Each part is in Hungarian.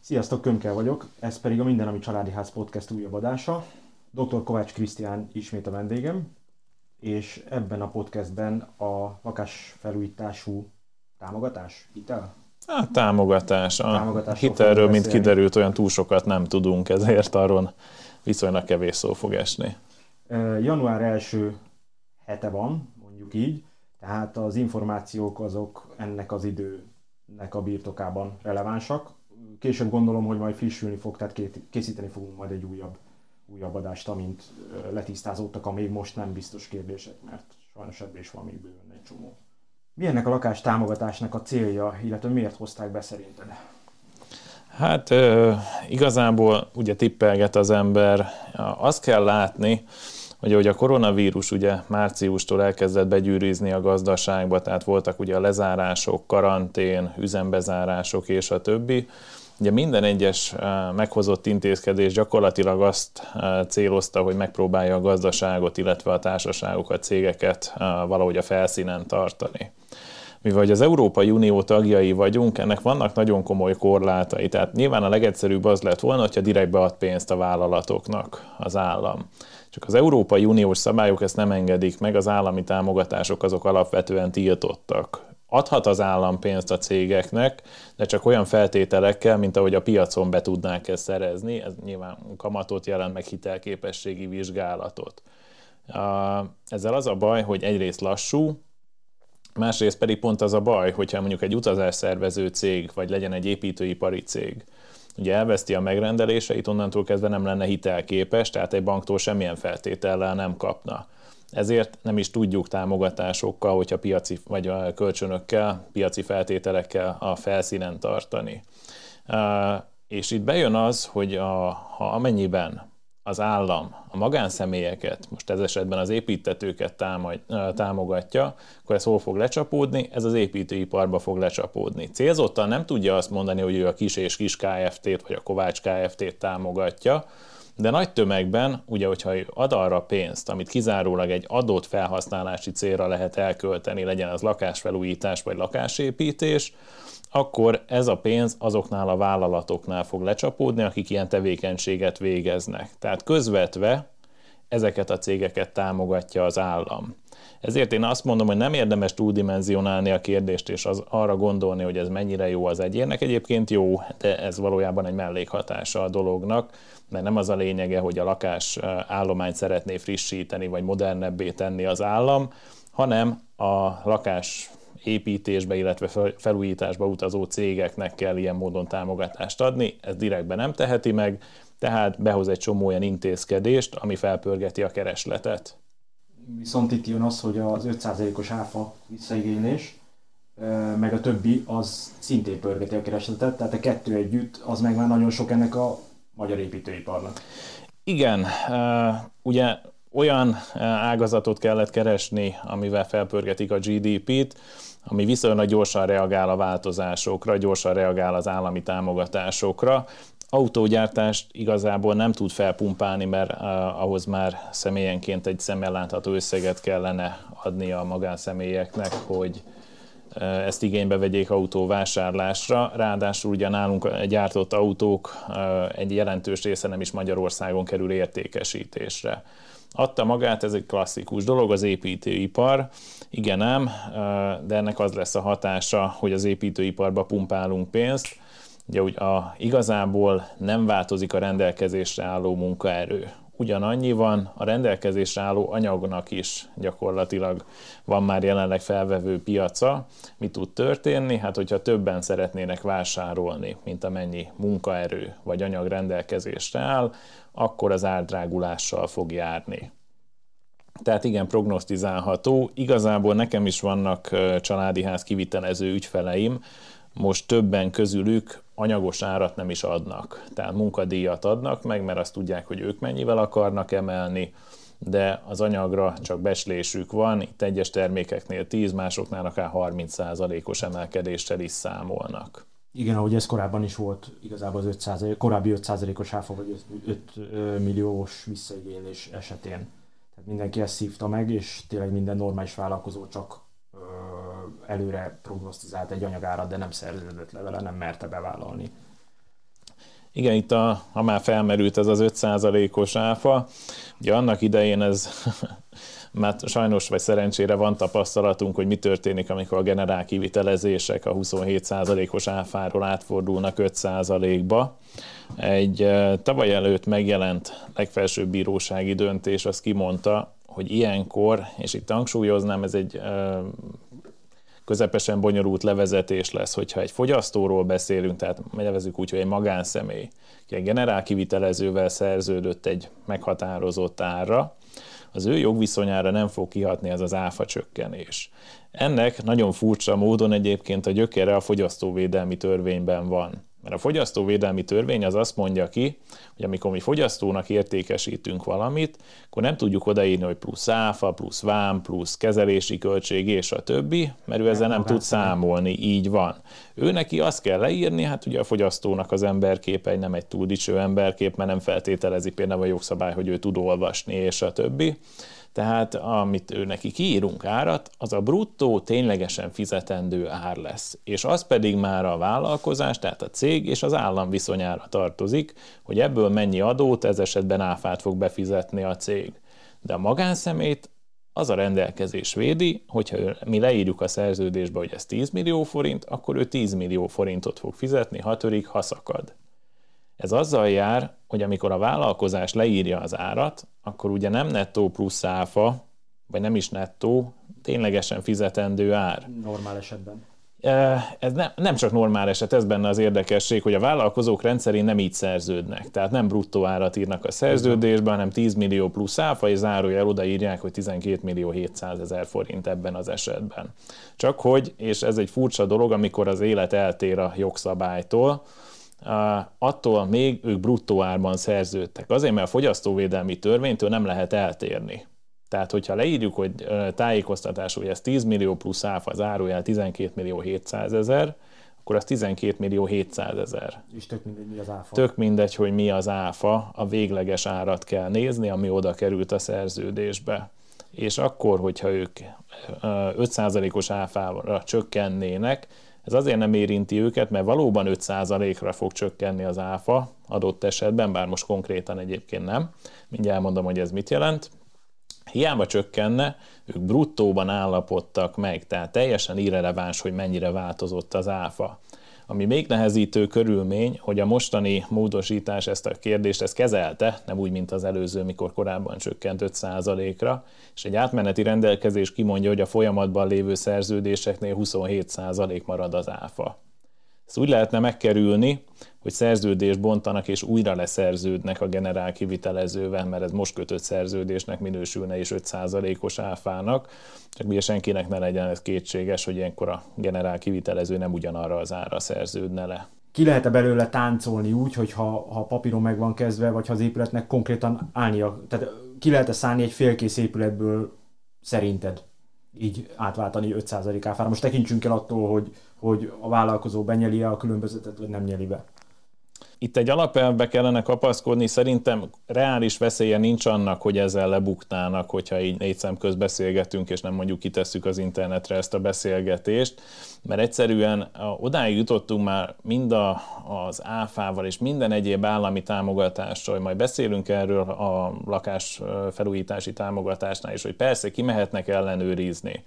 Sziasztok, Kömkel vagyok, ez pedig a Minden, ami Családi Ház podcast újabb adása. Dr. Kovács Krisztián ismét a vendégem, és ebben a podcastben a lakásfelújítású támogatás, hitel? Hát támogatás. A támogatás hitelről, mint kiderült, olyan túl sokat nem tudunk, ezért arról viszonylag kevés szó fog esni. Január első hete van, mondjuk így, tehát az információk azok ennek az időnek a birtokában relevánsak később gondolom, hogy majd frissülni fog, tehát készíteni fogunk majd egy újabb, újabb adást, amint letisztázódtak a még most nem biztos kérdések, mert sajnos ebből is van még bőven egy csomó. Mi ennek a lakás támogatásnak a célja, illetve miért hozták be szerinted? Hát igazából ugye tippelget az ember. Azt kell látni, hogy, hogy a koronavírus ugye márciustól elkezdett begyűrűzni a gazdaságba, tehát voltak ugye a lezárások, karantén, üzembezárások és a többi. Ugye minden egyes eh, meghozott intézkedés gyakorlatilag azt eh, célozta, hogy megpróbálja a gazdaságot, illetve a társaságokat, cégeket eh, valahogy a felszínen tartani mivel az Európai Unió tagjai vagyunk, ennek vannak nagyon komoly korlátai. Tehát nyilván a legegyszerűbb az lett volna, hogyha direkt bead pénzt a vállalatoknak az állam. Csak az Európai Uniós szabályok ezt nem engedik meg, az állami támogatások azok alapvetően tiltottak adhat az állam pénzt a cégeknek, de csak olyan feltételekkel, mint ahogy a piacon be tudnák ezt szerezni, ez nyilván kamatot jelent, meg hitelképességi vizsgálatot. Ezzel az a baj, hogy egyrészt lassú, másrészt pedig pont az a baj, hogyha mondjuk egy utazásszervező cég, vagy legyen egy építőipari cég, ugye elveszti a megrendeléseit, onnantól kezdve nem lenne hitelképes, tehát egy banktól semmilyen feltétellel nem kapna ezért nem is tudjuk támogatásokkal, hogyha piaci, vagy a kölcsönökkel, piaci feltételekkel a felszínen tartani. És itt bejön az, hogy a, ha amennyiben az állam a magánszemélyeket, most ez esetben az építetőket támogy, támogatja, akkor ez hol fog lecsapódni? Ez az építőiparba fog lecsapódni. Célzottan nem tudja azt mondani, hogy ő a kis és kis KFT-t vagy a Kovács KFT-t támogatja, de nagy tömegben, ugye, hogyha ad arra pénzt, amit kizárólag egy adott felhasználási célra lehet elkölteni, legyen az lakásfelújítás vagy lakásépítés, akkor ez a pénz azoknál a vállalatoknál fog lecsapódni, akik ilyen tevékenységet végeznek. Tehát közvetve ezeket a cégeket támogatja az állam. Ezért én azt mondom, hogy nem érdemes túldimenzionálni a kérdést, és az, arra gondolni, hogy ez mennyire jó az egyének. Egyébként jó, de ez valójában egy mellékhatása a dolognak mert nem az a lényege, hogy a lakás állományt szeretné frissíteni, vagy modernebbé tenni az állam, hanem a lakás építésbe, illetve felújításba utazó cégeknek kell ilyen módon támogatást adni, ez direktben nem teheti meg, tehát behoz egy csomó olyan intézkedést, ami felpörgeti a keresletet. Viszont itt jön az, hogy az 5%-os áfa visszaigénylés, meg a többi, az szintén pörgeti a keresletet, tehát a kettő együtt, az meg már nagyon sok ennek a magyar építőiparnak. Igen, ugye olyan ágazatot kellett keresni, amivel felpörgetik a GDP-t, ami viszonylag gyorsan reagál a változásokra, gyorsan reagál az állami támogatásokra. Autógyártást igazából nem tud felpumpálni, mert ahhoz már személyenként egy szemmel látható összeget kellene adni a magánszemélyeknek, hogy, ezt igénybe vegyék autóvásárlásra. Ráadásul ugye nálunk gyártott autók egy jelentős része nem is Magyarországon kerül értékesítésre. Adta magát, ez egy klasszikus dolog, az építőipar, igen nem, de ennek az lesz a hatása, hogy az építőiparba pumpálunk pénzt, Ugye úgy a, igazából nem változik a rendelkezésre álló munkaerő ugyanannyi van, a rendelkezésre álló anyagnak is gyakorlatilag van már jelenleg felvevő piaca. Mi tud történni? Hát, hogyha többen szeretnének vásárolni, mint amennyi munkaerő vagy anyag rendelkezésre áll, akkor az árdrágulással fog járni. Tehát igen, prognosztizálható. Igazából nekem is vannak családi ház kivitelező ügyfeleim, most többen közülük anyagos árat nem is adnak. Tehát munkadíjat adnak meg, mert azt tudják, hogy ők mennyivel akarnak emelni, de az anyagra csak beslésük van, itt egyes termékeknél 10, másoknál akár 30%-os emelkedéssel is számolnak. Igen, ahogy ez korábban is volt, igazából az 5 korábbi 5%-os áfa vagy 5, 5 milliós visszaigénylés esetén. Tehát mindenki ezt szívta meg, és tényleg minden normális vállalkozó csak előre prognosztizált egy anyagárat, de nem szerződött le vele, nem merte bevállalni. Igen, itt a, ha már felmerült ez az 5%-os áfa, ugye annak idején ez mert sajnos vagy szerencsére van tapasztalatunk, hogy mi történik, amikor a generál kivitelezések a 27%-os áfáról átfordulnak 5%-ba. Egy eh, tavaly előtt megjelent legfelsőbb bírósági döntés az kimondta, hogy ilyenkor, és itt hangsúlyoznám, ez egy eh, közepesen bonyolult levezetés lesz, hogyha egy fogyasztóról beszélünk, tehát nevezük úgy, hogy egy magánszemély, aki egy generál kivitelezővel szerződött egy meghatározott ára, az ő jogviszonyára nem fog kihatni ez az áfa csökkenés. Ennek nagyon furcsa módon egyébként a gyökere a fogyasztóvédelmi törvényben van. Mert a fogyasztóvédelmi törvény az azt mondja ki, hogy amikor mi fogyasztónak értékesítünk valamit, akkor nem tudjuk odaírni, hogy plusz áfa, plusz vám, plusz kezelési költség és a többi, mert ő ezzel nem tud hát számolni, így van. Ő neki azt kell leírni, hát ugye a fogyasztónak az emberképe egy nem egy túl dicső emberkép, mert nem feltételezi például a jogszabály, hogy ő tud olvasni és a többi tehát amit ő neki kiírunk árat, az a bruttó ténylegesen fizetendő ár lesz. És az pedig már a vállalkozás, tehát a cég és az állam viszonyára tartozik, hogy ebből mennyi adót, ez esetben áfát fog befizetni a cég. De a magánszemét az a rendelkezés védi, hogyha mi leírjuk a szerződésbe, hogy ez 10 millió forint, akkor ő 10 millió forintot fog fizetni, ha törik, ha szakad. Ez azzal jár, hogy amikor a vállalkozás leírja az árat, akkor ugye nem nettó plusz áfa, vagy nem is nettó, ténylegesen fizetendő ár. Normál esetben. E, ez nem, nem csak normál eset, ez benne az érdekesség, hogy a vállalkozók rendszerén nem így szerződnek. Tehát nem bruttó árat írnak a szerződésben, hanem 10 millió plusz áfa, és zárójel odaírják, hogy 12 millió 700 ezer forint ebben az esetben. Csak hogy, és ez egy furcsa dolog, amikor az élet eltér a jogszabálytól, attól még ők bruttó árban szerződtek. Azért, mert a fogyasztóvédelmi törvénytől nem lehet eltérni. Tehát, hogyha leírjuk, hogy tájékoztatás, hogy ez 10 millió plusz áfa, az árójel 12 millió 700 ezer, akkor az 12 millió 700 ezer. És tök mindegy, mi az áfa. Tök mindegy, hogy mi az áfa, a végleges árat kell nézni, ami oda került a szerződésbe. És akkor, hogyha ők 5%-os áfára csökkennének, ez azért nem érinti őket, mert valóban 5%-ra fog csökkenni az áfa adott esetben, bár most konkrétan egyébként nem. Mindjárt mondom, hogy ez mit jelent. Hiába csökkenne, ők bruttóban állapodtak meg, tehát teljesen irreleváns, hogy mennyire változott az áfa. Ami még nehezítő körülmény, hogy a mostani módosítás ezt a kérdést ezt kezelte, nem úgy, mint az előző, mikor korábban csökkent 5%-ra, és egy átmeneti rendelkezés kimondja, hogy a folyamatban lévő szerződéseknél 27% marad az áfa. Ezt úgy lehetne megkerülni, hogy szerződést bontanak és újra leszerződnek a generál kivitelezővel, mert ez most kötött szerződésnek minősülne és 5%-os áfának, csak ugye senkinek ne legyen ez kétséges, hogy ilyenkor a generál kivitelező nem ugyanarra az ára szerződne le ki lehet-e belőle táncolni úgy, hogy ha, ha papíron meg van kezdve, vagy ha az épületnek konkrétan állnia, tehát ki lehet-e szállni egy félkész épületből szerinted így átváltani 5% áfára? Most tekintsünk el attól, hogy hogy a vállalkozó benyeli a különbözetet, vagy nem nyeli be. Itt egy alapelvbe kellene kapaszkodni, szerintem reális veszélye nincs annak, hogy ezzel lebuktának, hogyha így négy szem köz beszélgetünk, és nem mondjuk kitesszük az internetre ezt a beszélgetést, mert egyszerűen odáig jutottunk már mind a, az áfával és minden egyéb állami támogatással, hogy majd beszélünk erről a lakásfelújítási támogatásnál is, hogy persze kimehetnek ellenőrizni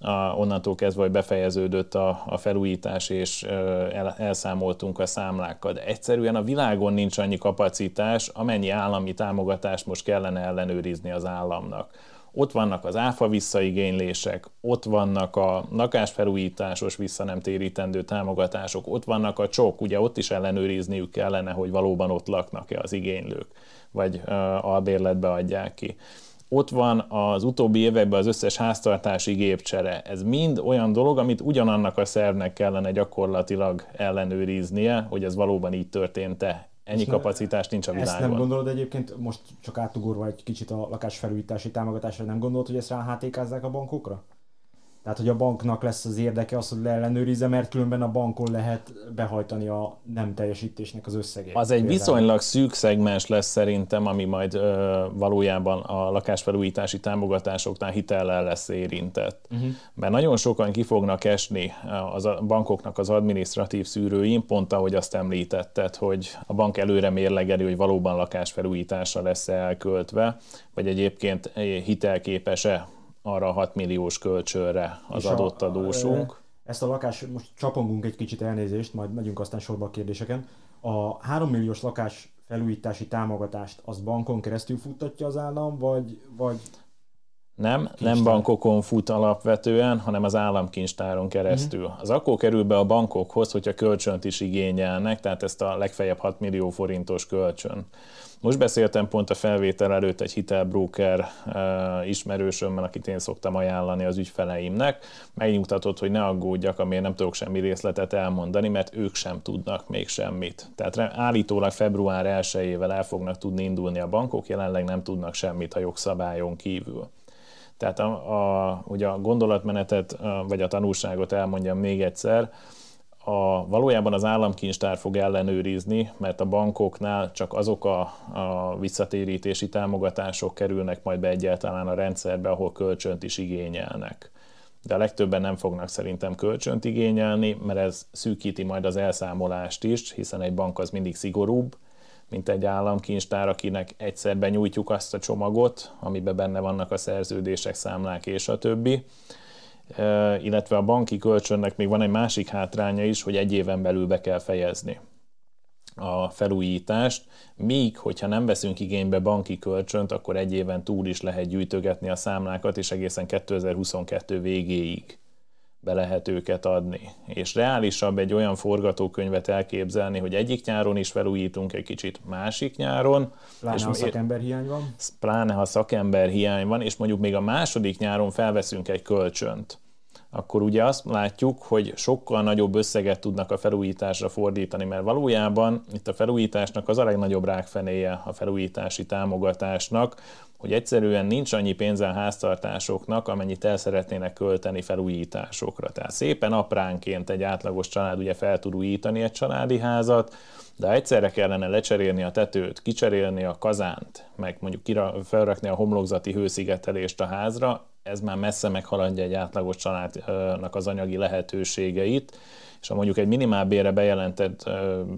a, onnantól kezdve, hogy befejeződött a, a felújítás, és el, elszámoltunk a számlákkal. De egyszerűen a világon nincs annyi kapacitás, amennyi állami támogatást most kellene ellenőrizni az államnak. Ott vannak az áfa visszaigénylések, ott vannak a lakásfelújításos visszanemtérítendő támogatások, ott vannak a csok, ugye ott is ellenőrizniük kellene, hogy valóban ott laknak-e az igénylők, vagy uh, albérletbe adják ki ott van az utóbbi években az összes háztartási gépcsere. Ez mind olyan dolog, amit ugyanannak a szervnek kellene gyakorlatilag ellenőriznie, hogy ez valóban így történt-e. Ennyi ezt kapacitás nincs a világon. Ezt nem gondolod egyébként, most csak átugorva egy kicsit a lakásfelújítási támogatásra, nem gondolod, hogy ezt ráhátékázzák a bankokra? Tehát, hogy a banknak lesz az érdeke az, hogy leellenőrizze, mert különben a bankon lehet behajtani a nem teljesítésnek az összegét. Az egy például. viszonylag szűk szegmens lesz szerintem, ami majd ö, valójában a lakásfelújítási támogatásoknál hitellel lesz érintett. Uh-huh. Mert nagyon sokan ki fognak esni az a bankoknak az administratív szűrőin, pont ahogy azt említetted, hogy a bank előre mérlegeli, hogy valóban lakásfelújításra lesz elköltve, vagy egyébként eh, hitelképes-e arra a 6 milliós kölcsönre az és adott adósunk. A, ezt a lakást most csapongunk egy kicsit elnézést, majd megyünk aztán sorba a kérdéseken. A 3 milliós lakás felújítási támogatást az bankon keresztül futtatja az állam, vagy... vagy nem, kincstár. nem bankokon fut alapvetően, hanem az államkincstáron keresztül. Mm-hmm. Az akkor kerül be a bankokhoz, hogyha kölcsönt is igényelnek, tehát ezt a legfeljebb 6 millió forintos kölcsön. Most beszéltem pont a felvétel előtt egy hitelbróker eh, ismerősömmel, akit én szoktam ajánlani az ügyfeleimnek. Megnyugtatott, hogy ne aggódjak, amiért nem tudok semmi részletet elmondani, mert ők sem tudnak még semmit. Tehát állítólag február 1-ével el fognak tudni indulni a bankok, jelenleg nem tudnak semmit a jogszabályon kívül. Tehát a, a, ugye a gondolatmenetet, eh, vagy a tanulságot elmondjam még egyszer, a, valójában az államkincstár fog ellenőrizni, mert a bankoknál csak azok a, a visszatérítési támogatások kerülnek majd be egyáltalán a rendszerbe, ahol kölcsönt is igényelnek. De a legtöbben nem fognak szerintem kölcsönt igényelni, mert ez szűkíti majd az elszámolást is, hiszen egy bank az mindig szigorúbb, mint egy államkincstár, akinek egyszerben nyújtjuk azt a csomagot, amiben benne vannak a szerződések, számlák és a többi illetve a banki kölcsönnek még van egy másik hátránya is, hogy egy éven belül be kell fejezni a felújítást, míg hogyha nem veszünk igénybe banki kölcsönt, akkor egy éven túl is lehet gyűjtögetni a számlákat, és egészen 2022 végéig be lehet őket adni. És reálisabb egy olyan forgatókönyvet elképzelni, hogy egyik nyáron is felújítunk egy kicsit, másik nyáron. Pláne, és ha szakember hiány van. Pláne, ha szakember hiány van, és mondjuk még a második nyáron felveszünk egy kölcsönt akkor ugye azt látjuk, hogy sokkal nagyobb összeget tudnak a felújításra fordítani, mert valójában itt a felújításnak az a legnagyobb rákfenéje a felújítási támogatásnak, hogy egyszerűen nincs annyi pénz a háztartásoknak, amennyit el szeretnének költeni felújításokra. Tehát szépen apránként egy átlagos család ugye fel tud újítani egy családi házat, de egyszerre kellene lecserélni a tetőt, kicserélni a kazánt, meg mondjuk kira, felrakni a homlokzati hőszigetelést a házra, ez már messze meghaladja egy átlagos családnak az anyagi lehetőségeit, és ha mondjuk egy minimálbére bejelentett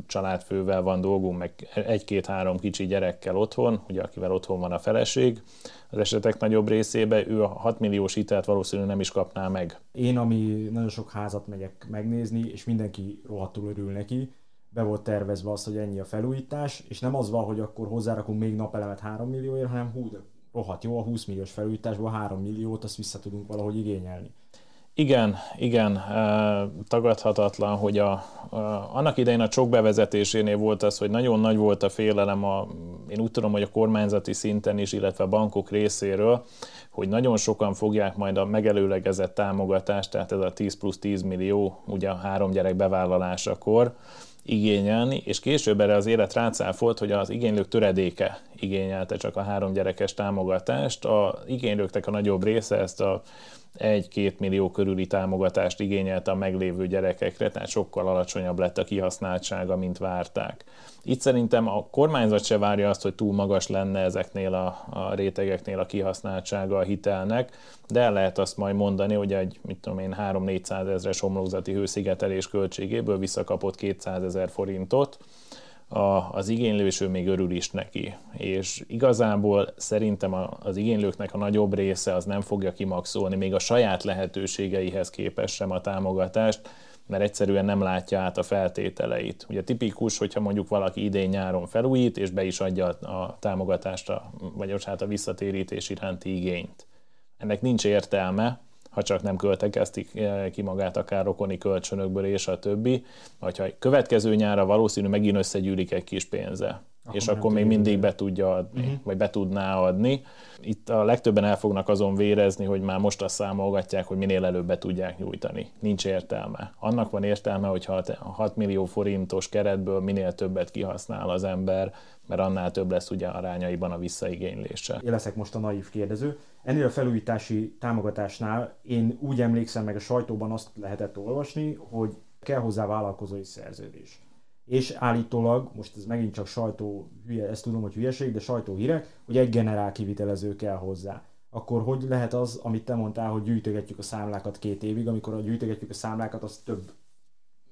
családfővel van dolgunk, meg egy-két-három kicsi gyerekkel otthon, ugye akivel otthon van a feleség, az esetek nagyobb részében ő a 6 milliós hitelt valószínűleg nem is kapná meg. Én, ami nagyon sok házat megyek megnézni, és mindenki rohadtul örül neki, be volt tervezve az, hogy ennyi a felújítás, és nem az van, hogy akkor hozzárakunk még napelemet 3 millióért, hanem hú, de rohadt jó, a 20 milliós felújításból 3 milliót azt vissza tudunk valahogy igényelni. Igen, igen, tagadhatatlan, hogy a, a, annak idején a csok bevezetésénél volt az, hogy nagyon nagy volt a félelem, a, én úgy tudom, hogy a kormányzati szinten is, illetve a bankok részéről, hogy nagyon sokan fogják majd a megelőlegezett támogatást, tehát ez a 10 plusz 10 millió, ugye a három gyerek bevállalásakor, igényelni, és később erre az élet rácáfolt, hogy az igénylők töredéke igényelte csak a három gyerekes támogatást, a igénylőknek a nagyobb része ezt a 1-2 millió körüli támogatást igényelt a meglévő gyerekekre, tehát sokkal alacsonyabb lett a kihasználtsága, mint várták. Itt szerintem a kormányzat se várja azt, hogy túl magas lenne ezeknél a, a rétegeknél a kihasználtsága a hitelnek, de el lehet azt majd mondani, hogy egy, mit tudom én, 3-400 ezres homlokzati hőszigetelés költségéből visszakapott 200 ezer forintot, a, az igénylő, és ő még örül is neki. És igazából szerintem a, az igénylőknek a nagyobb része az nem fogja kimaxolni, még a saját lehetőségeihez képest sem a támogatást, mert egyszerűen nem látja át a feltételeit. Ugye tipikus, hogyha mondjuk valaki idén-nyáron felújít, és be is adja a támogatást, vagy hát a visszatérítés iránti igényt. Ennek nincs értelme, ha csak nem költekeztik eh, ki magát akár rokoni kölcsönökből és a többi, vagy ha következő nyára valószínű megint összegyűlik egy kis pénze akkor és akkor még mindig be tudja adni, uh-huh. vagy be tudná adni. Itt a legtöbben el fognak azon vérezni, hogy már most azt számolgatják, hogy minél előbb be tudják nyújtani. Nincs értelme. Annak van értelme, hogy ha a 6 millió forintos keretből minél többet kihasznál az ember, mert annál több lesz ugye arányaiban a visszaigénylése. Én leszek most a naív kérdező. Ennél a felújítási támogatásnál én úgy emlékszem, meg a sajtóban azt lehetett olvasni, hogy kell hozzá vállalkozói szerződés és állítólag, most ez megint csak sajtó, hülye, ezt tudom, hogy hülyeség, de sajtóhírek, hogy egy generál kivitelező kell hozzá. Akkor hogy lehet az, amit te mondtál, hogy gyűjtögetjük a számlákat két évig, amikor a gyűjtögetjük a számlákat, az több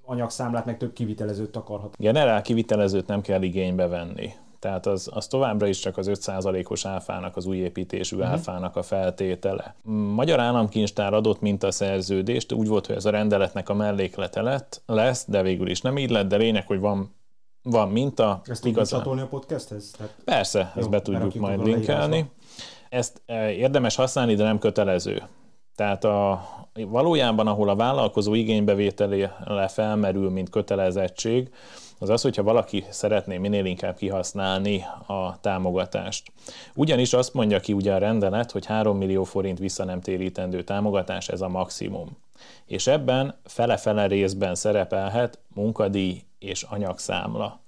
anyagszámlát, meg több kivitelezőt akarhat. Generál kivitelezőt nem kell igénybe venni. Tehát az, az továbbra is csak az 5%-os áfának, az új építésű uh-huh. áfának a feltétele. Magyar Államkincstár adott szerződést, úgy volt, hogy ez a rendeletnek a melléklete lett, lesz, de végül is nem így lett, de lényeg, hogy van van minta. Ezt tudjuk csatolni a podcasthez? Tehát... Persze, Jó, ezt be tudjuk majd linkelni. Ezt e, érdemes használni, de nem kötelező. Tehát a, valójában, ahol a vállalkozó igénybevétele felmerül, mint kötelezettség, az az, hogyha valaki szeretné minél inkább kihasználni a támogatást. Ugyanis azt mondja ki ugye a rendelet, hogy 3 millió forint visszanemtérítendő támogatás ez a maximum. És ebben fele-fele részben szerepelhet munkadíj és anyagszámla.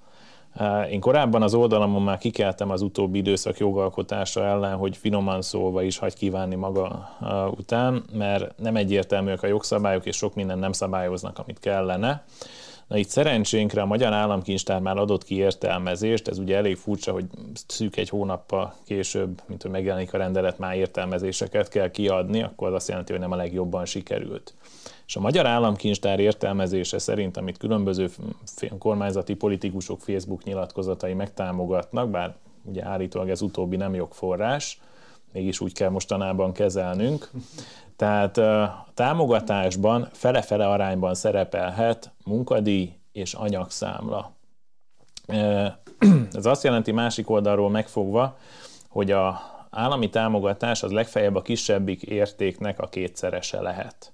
Én korábban az oldalamon már kikeltem az utóbbi időszak jogalkotása ellen, hogy finoman szólva is hagy kívánni maga után, mert nem egyértelműek a jogszabályok, és sok minden nem szabályoznak, amit kellene. Na itt szerencsénkre a Magyar Államkincstár már adott ki értelmezést, ez ugye elég furcsa, hogy szűk egy hónappal később, mint hogy megjelenik a rendelet, már értelmezéseket kell kiadni, akkor az azt jelenti, hogy nem a legjobban sikerült. És a Magyar Államkincstár értelmezése szerint, amit különböző kormányzati politikusok Facebook nyilatkozatai megtámogatnak, bár ugye állítólag ez utóbbi nem jogforrás, mégis úgy kell mostanában kezelnünk. Tehát a támogatásban fele-fele arányban szerepelhet munkadíj és anyagszámla. Ez azt jelenti másik oldalról megfogva, hogy a állami támogatás az legfeljebb a kisebbik értéknek a kétszerese lehet.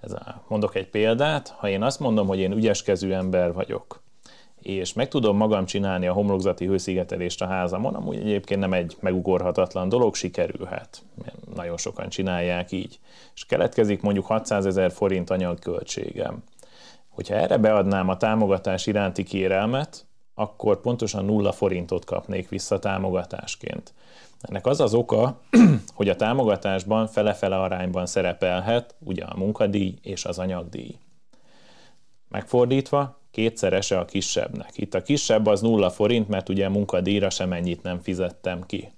Ez a, mondok egy példát, ha én azt mondom, hogy én ügyeskező ember vagyok, és meg tudom magam csinálni a homlokzati hőszigetelést a házamon, amúgy egyébként nem egy megugorhatatlan dolog, sikerülhet. Nagyon sokan csinálják így. És keletkezik mondjuk 600 ezer forint anyagköltségem. Hogyha erre beadnám a támogatás iránti kérelmet, akkor pontosan nulla forintot kapnék vissza támogatásként. Ennek az az oka, hogy a támogatásban fele-fele arányban szerepelhet ugye a munkadíj és az anyagdíj. Megfordítva, kétszerese a kisebbnek. Itt a kisebb az nulla forint, mert ugye munkadíjra sem ennyit nem fizettem ki.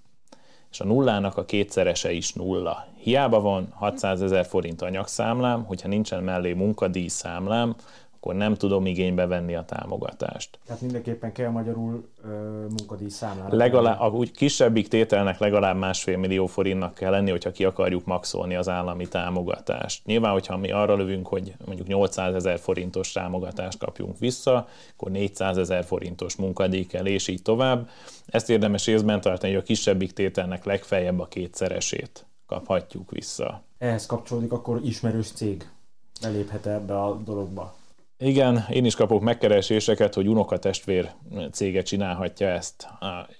És a nullának a kétszerese is nulla. Hiába van 600 ezer forint anyagszámlám, hogyha nincsen mellé munkadíj számlám, akkor nem tudom igénybe venni a támogatást. Tehát mindenképpen kell magyarul munkadíj számára. Legalább, a úgy kisebbik tételnek legalább másfél millió forintnak kell lenni, hogyha ki akarjuk maxolni az állami támogatást. Nyilván, hogyha mi arra lövünk, hogy mondjuk 800 ezer forintos támogatást kapjunk vissza, akkor 400 ezer forintos munkadíj kell, és így tovább. Ezt érdemes észben tartani, hogy a kisebbik tételnek legfeljebb a kétszeresét kaphatjuk vissza. Ehhez kapcsolódik akkor ismerős cég beléphet ebbe a dologba? Igen, én is kapok megkereséseket, hogy unokatestvér cége csinálhatja ezt.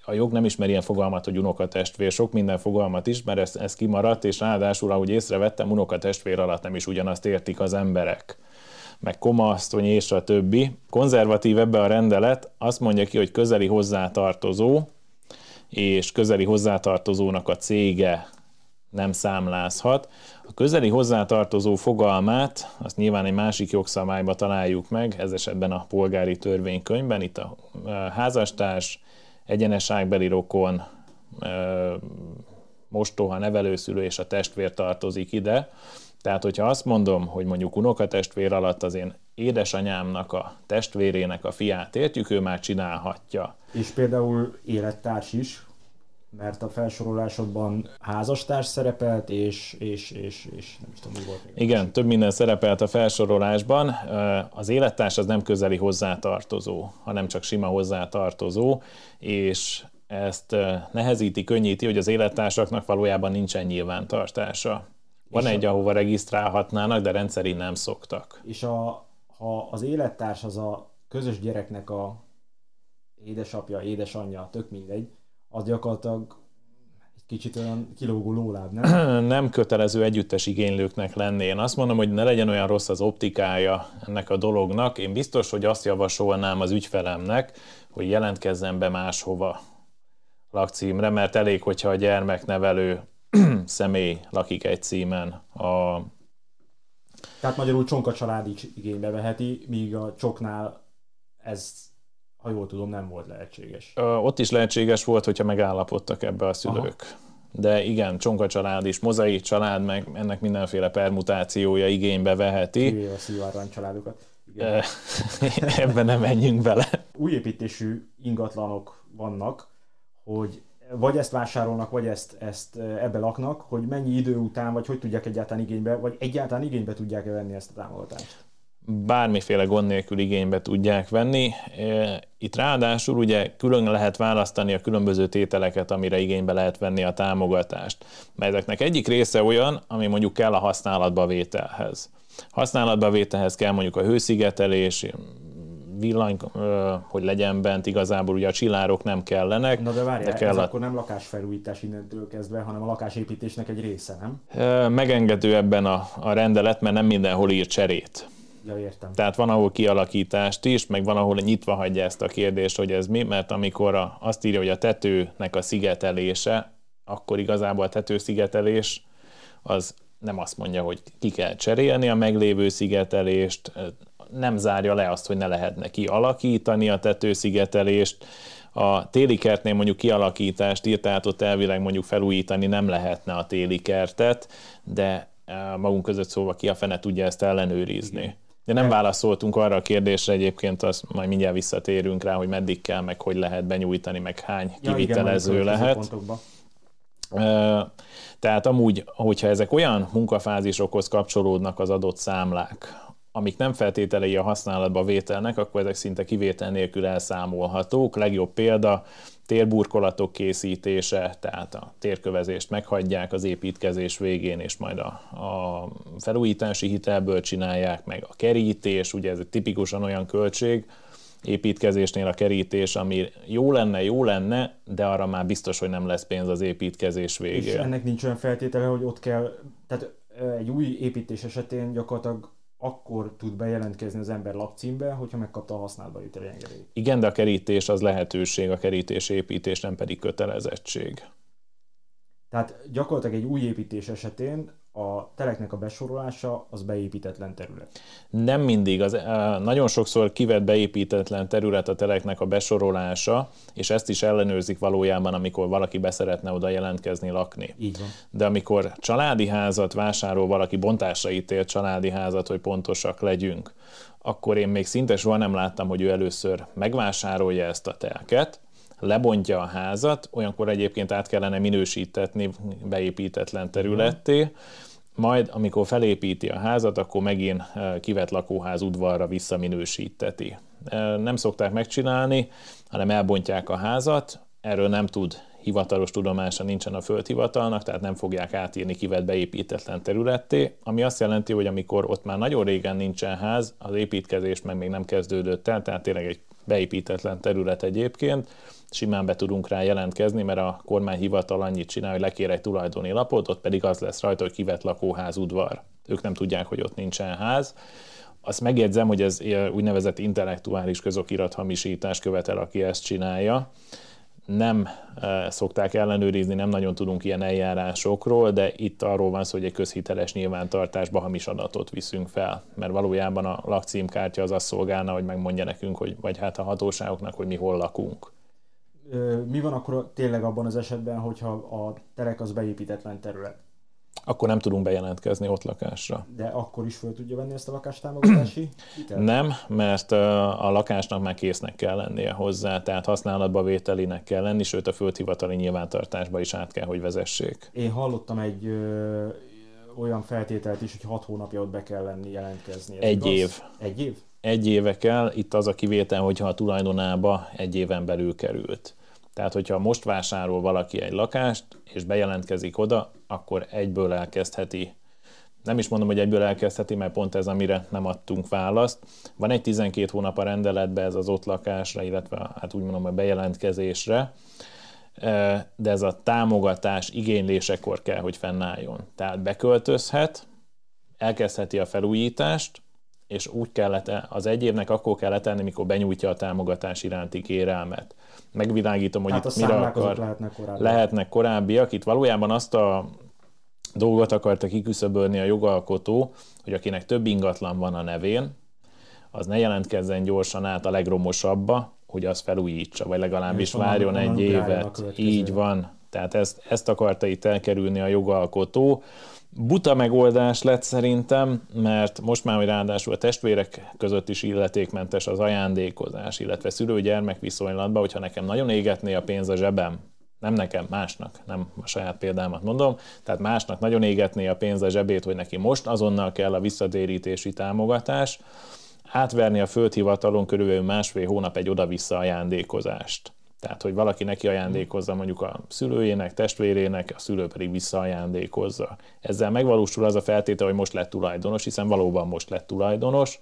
A jog nem ismer ilyen fogalmat, hogy unokatestvér, sok minden fogalmat ismer, ez, ez kimaradt, és ráadásul, ahogy észrevettem, unokatestvér alatt nem is ugyanazt értik az emberek meg komasztony és a többi. Konzervatív ebbe a rendelet, azt mondja ki, hogy közeli hozzátartozó, és közeli hozzátartozónak a cége nem számlázhat. A közeli hozzátartozó fogalmát, azt nyilván egy másik jogszabályba találjuk meg, ez esetben a polgári törvénykönyvben, itt a házastárs, egyeneságbeli rokon, mostoha, nevelőszülő és a testvér tartozik ide. Tehát, hogyha azt mondom, hogy mondjuk unokatestvér alatt az én édesanyámnak a testvérének a fiát értjük, ő már csinálhatja. És például élettárs is, mert a felsorolásodban házastárs szerepelt, és, és, és, és nem is tudom, mi volt. Igen, több minden szerepelt a felsorolásban. Az élettárs az nem közeli hozzátartozó, hanem csak sima hozzátartozó, és ezt nehezíti, könnyíti, hogy az élettársaknak valójában nincsen nyilvántartása. Van és egy, a... ahova regisztrálhatnának, de rendszerint nem szoktak. És a, ha az élettárs az a közös gyereknek a édesapja, édesanyja, tök mindegy, az gyakorlatilag egy kicsit olyan kilógó lóláb, nem? Nem kötelező együttes igénylőknek lenni. Én azt mondom, hogy ne legyen olyan rossz az optikája ennek a dolognak. Én biztos, hogy azt javasolnám az ügyfelemnek, hogy jelentkezzen be máshova lakcímre, mert elég, hogyha a gyermeknevelő személy lakik egy címen a tehát magyarul csonka család is igénybe veheti, míg a csoknál ez ha jól tudom, nem volt lehetséges. Ö, ott is lehetséges volt, hogyha megállapodtak ebbe a szülők. Aha. De igen, csonka család is, mozai család, meg ennek mindenféle permutációja igénybe veheti. Kivéve a szivárvány családokat. Igen. Ebben nem menjünk bele. Újépítésű ingatlanok vannak, hogy vagy ezt vásárolnak, vagy ezt, ezt ebbe laknak, hogy mennyi idő után, vagy hogy tudják egyáltalán igénybe, vagy egyáltalán igénybe tudják-e venni ezt a támogatást? bármiféle gond nélkül igénybe tudják venni. Itt ráadásul ugye külön lehet választani a különböző tételeket, amire igénybe lehet venni a támogatást. Mert ezeknek egyik része olyan, ami mondjuk kell a használatba vételhez. Használatba vételhez kell mondjuk a hőszigetelés, villany, hogy legyen bent, igazából ugye a csillárok nem kellenek. Na de várjál, de kell ez a... akkor nem lakásfelújítás innentől kezdve, hanem a lakásépítésnek egy része, nem? Megengedő ebben a, a rendelet, mert nem mindenhol ír cserét. Ja, értem. Tehát van, ahol kialakítást is, meg van, ahol nyitva hagyja ezt a kérdést, hogy ez mi, mert amikor a, azt írja, hogy a tetőnek a szigetelése, akkor igazából a tetőszigetelés az nem azt mondja, hogy ki kell cserélni a meglévő szigetelést, nem zárja le azt, hogy ne lehetne kialakítani a tetőszigetelést, a téli kertnél mondjuk kialakítást írt, tehát ott elvileg mondjuk felújítani nem lehetne a téli kertet, de magunk között szóval ki a fene tudja ezt ellenőrizni. Igen. Ugye nem válaszoltunk arra a kérdésre egyébként, azt majd mindjárt visszatérünk rá, hogy meddig kell, meg hogy lehet benyújtani, meg hány ja, kivitelező igen, lehet. Tehát amúgy, hogyha ezek olyan munkafázisokhoz kapcsolódnak az adott számlák, amik nem feltételei a használatba vételnek, akkor ezek szinte kivétel nélkül elszámolhatók. Legjobb példa térburkolatok készítése, tehát a térkövezést meghagyják az építkezés végén, és majd a, a felújítási hitelből csinálják, meg a kerítés, ugye ez egy tipikusan olyan költség, építkezésnél a kerítés, ami jó lenne, jó lenne, de arra már biztos, hogy nem lesz pénz az építkezés végén. És ennek nincs olyan feltétele, hogy ott kell, tehát egy új építés esetén gyakorlatilag akkor tud bejelentkezni az ember lakcímbe, hogyha megkapta a használatba jutó engedélyt. Igen, de a kerítés az lehetőség, a kerítés építés nem pedig kötelezettség. Tehát gyakorlatilag egy új építés esetén a teleknek a besorolása az beépítetlen terület? Nem mindig. Az, nagyon sokszor kivett beépítetlen terület a teleknek a besorolása, és ezt is ellenőrzik valójában, amikor valaki beszeretne oda jelentkezni lakni. Így van. De amikor családi házat vásárol valaki, bontásra ítél családi házat, hogy pontosak legyünk, akkor én még szinte soha nem láttam, hogy ő először megvásárolja ezt a telket, lebontja a házat, olyankor egyébként át kellene minősítetni beépítetlen területté, majd amikor felépíti a házat, akkor megint eh, kivett lakóház udvarra visszaminősíteti. Eh, nem szokták megcsinálni, hanem elbontják a házat, erről nem tud hivatalos tudomása nincsen a földhivatalnak, tehát nem fogják átírni kivett beépítetlen területté, ami azt jelenti, hogy amikor ott már nagyon régen nincsen ház, az építkezés meg még nem kezdődött el, tehát tényleg egy beépítetlen terület egyébként, simán be tudunk rá jelentkezni, mert a kormányhivatal annyit csinál, hogy lekér egy tulajdoni lapot, ott pedig az lesz rajta, hogy kivett lakóház udvar. Ők nem tudják, hogy ott nincsen ház. Azt megjegyzem, hogy ez úgynevezett intellektuális közokirat hamisítás követel, aki ezt csinálja. Nem eh, szokták ellenőrizni, nem nagyon tudunk ilyen eljárásokról, de itt arról van szó, hogy egy közhiteles nyilvántartásba hamis adatot viszünk fel, mert valójában a lakcímkártya az azt szolgálna, hogy megmondja nekünk, hogy, vagy hát a hatóságoknak, hogy mi hol lakunk mi van akkor tényleg abban az esetben, hogyha a terek az beépítetlen terület? Akkor nem tudunk bejelentkezni ott lakásra. De akkor is föl tudja venni ezt a lakástámogatási Nem, mert a lakásnak már késznek kell lennie hozzá, tehát használatba vételinek kell lenni, sőt a földhivatali nyilvántartásba is át kell, hogy vezessék. Én hallottam egy ö, olyan feltételt is, hogy hat hónapja ott be kell lenni, jelentkezni. Ez egy igaz? év. Egy év? Egy éve kell, itt az a kivétel, hogyha a tulajdonába egy éven belül került. Tehát, hogyha most vásárol valaki egy lakást, és bejelentkezik oda, akkor egyből elkezdheti nem is mondom, hogy egyből elkezdheti, mert pont ez, amire nem adtunk választ. Van egy 12 hónap a rendeletbe ez az ott lakásra, illetve hát úgy mondom a bejelentkezésre, e, de ez a támogatás igénylésekor kell, hogy fennálljon. Tehát beköltözhet, elkezdheti a felújítást, és úgy kellett az évnek akkor kellett enni, mikor benyújtja a támogatás iránti kérelmet. Megvilágítom, hogy hát itt mire akar, lehetnek korábbiak. lehetnek korábbiak. Itt valójában azt a dolgot akarta kiküszöbölni a jogalkotó, hogy akinek több ingatlan van a nevén, az ne jelentkezzen gyorsan át a legromosabbba, hogy az felújítsa, vagy legalábbis van, várjon egy évet. Így van. Tehát ezt, ezt akarta itt elkerülni a jogalkotó buta megoldás lett szerintem, mert most már, hogy ráadásul a testvérek között is illetékmentes az ajándékozás, illetve szülő-gyermek viszonylatban, hogyha nekem nagyon égetné a pénz a zsebem, nem nekem, másnak, nem a saját példámat mondom, tehát másnak nagyon égetné a pénz a zsebét, hogy neki most azonnal kell a visszatérítési támogatás, átverni a földhivatalon körülbelül másfél hónap egy oda-vissza ajándékozást tehát, hogy valaki neki ajándékozza mondjuk a szülőjének, testvérének, a szülő pedig visszaajándékozza. Ezzel megvalósul az a feltétel, hogy most lett tulajdonos, hiszen valóban most lett tulajdonos.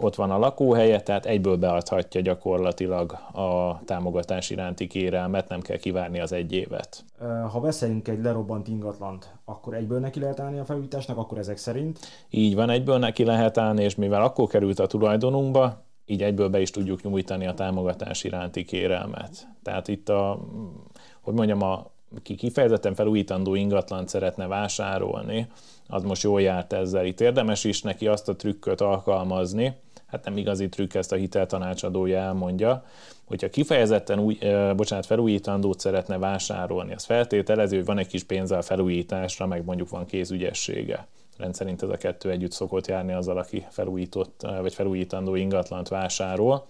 Ott van a lakóhelye, tehát egyből beadhatja gyakorlatilag a támogatás iránti kérelmet, nem kell kivárni az egy évet. Ha veszünk egy lerobbant ingatlant, akkor egyből neki lehet állni a felújításnak, akkor ezek szerint? Így van, egyből neki lehet állni, és mivel akkor került a tulajdonunkba, így egyből be is tudjuk nyújtani a támogatás iránti kérelmet. Tehát itt a, hogy mondjam, a, ki kifejezetten felújítandó ingatlant szeretne vásárolni, az most jól járt ezzel. Itt érdemes is neki azt a trükköt alkalmazni, hát nem igazi trükk, ezt a hiteltanácsadója elmondja, hogyha kifejezetten új, ö, bocsánat, felújítandót szeretne vásárolni, az feltételező, hogy van egy kis pénz a felújításra, meg mondjuk van kézügyessége rendszerint ez a kettő együtt szokott járni azzal, aki felújított eh, vagy felújítandó ingatlant vásárol,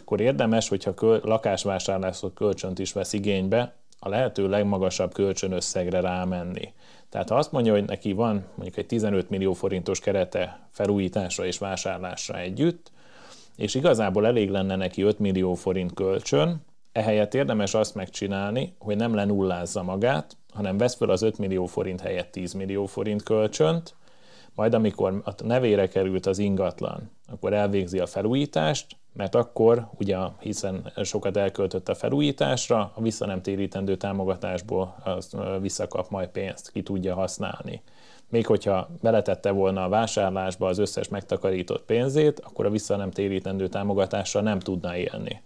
akkor érdemes, hogyha köl, lakásvásárláshoz kölcsönt is vesz igénybe, a lehető legmagasabb kölcsönösszegre rámenni. Tehát ha azt mondja, hogy neki van mondjuk egy 15 millió forintos kerete felújításra és vásárlásra együtt, és igazából elég lenne neki 5 millió forint kölcsön, ehelyett érdemes azt megcsinálni, hogy nem lenullázza magát, hanem vesz fel az 5 millió forint helyett 10 millió forint kölcsönt, majd amikor a nevére került az ingatlan, akkor elvégzi a felújítást, mert akkor, ugye hiszen sokat elköltött a felújításra, a visszanemtérítendő támogatásból visszakap majd pénzt, ki tudja használni. Még hogyha beletette volna a vásárlásba az összes megtakarított pénzét, akkor a visszanemtérítendő támogatásra nem tudna élni.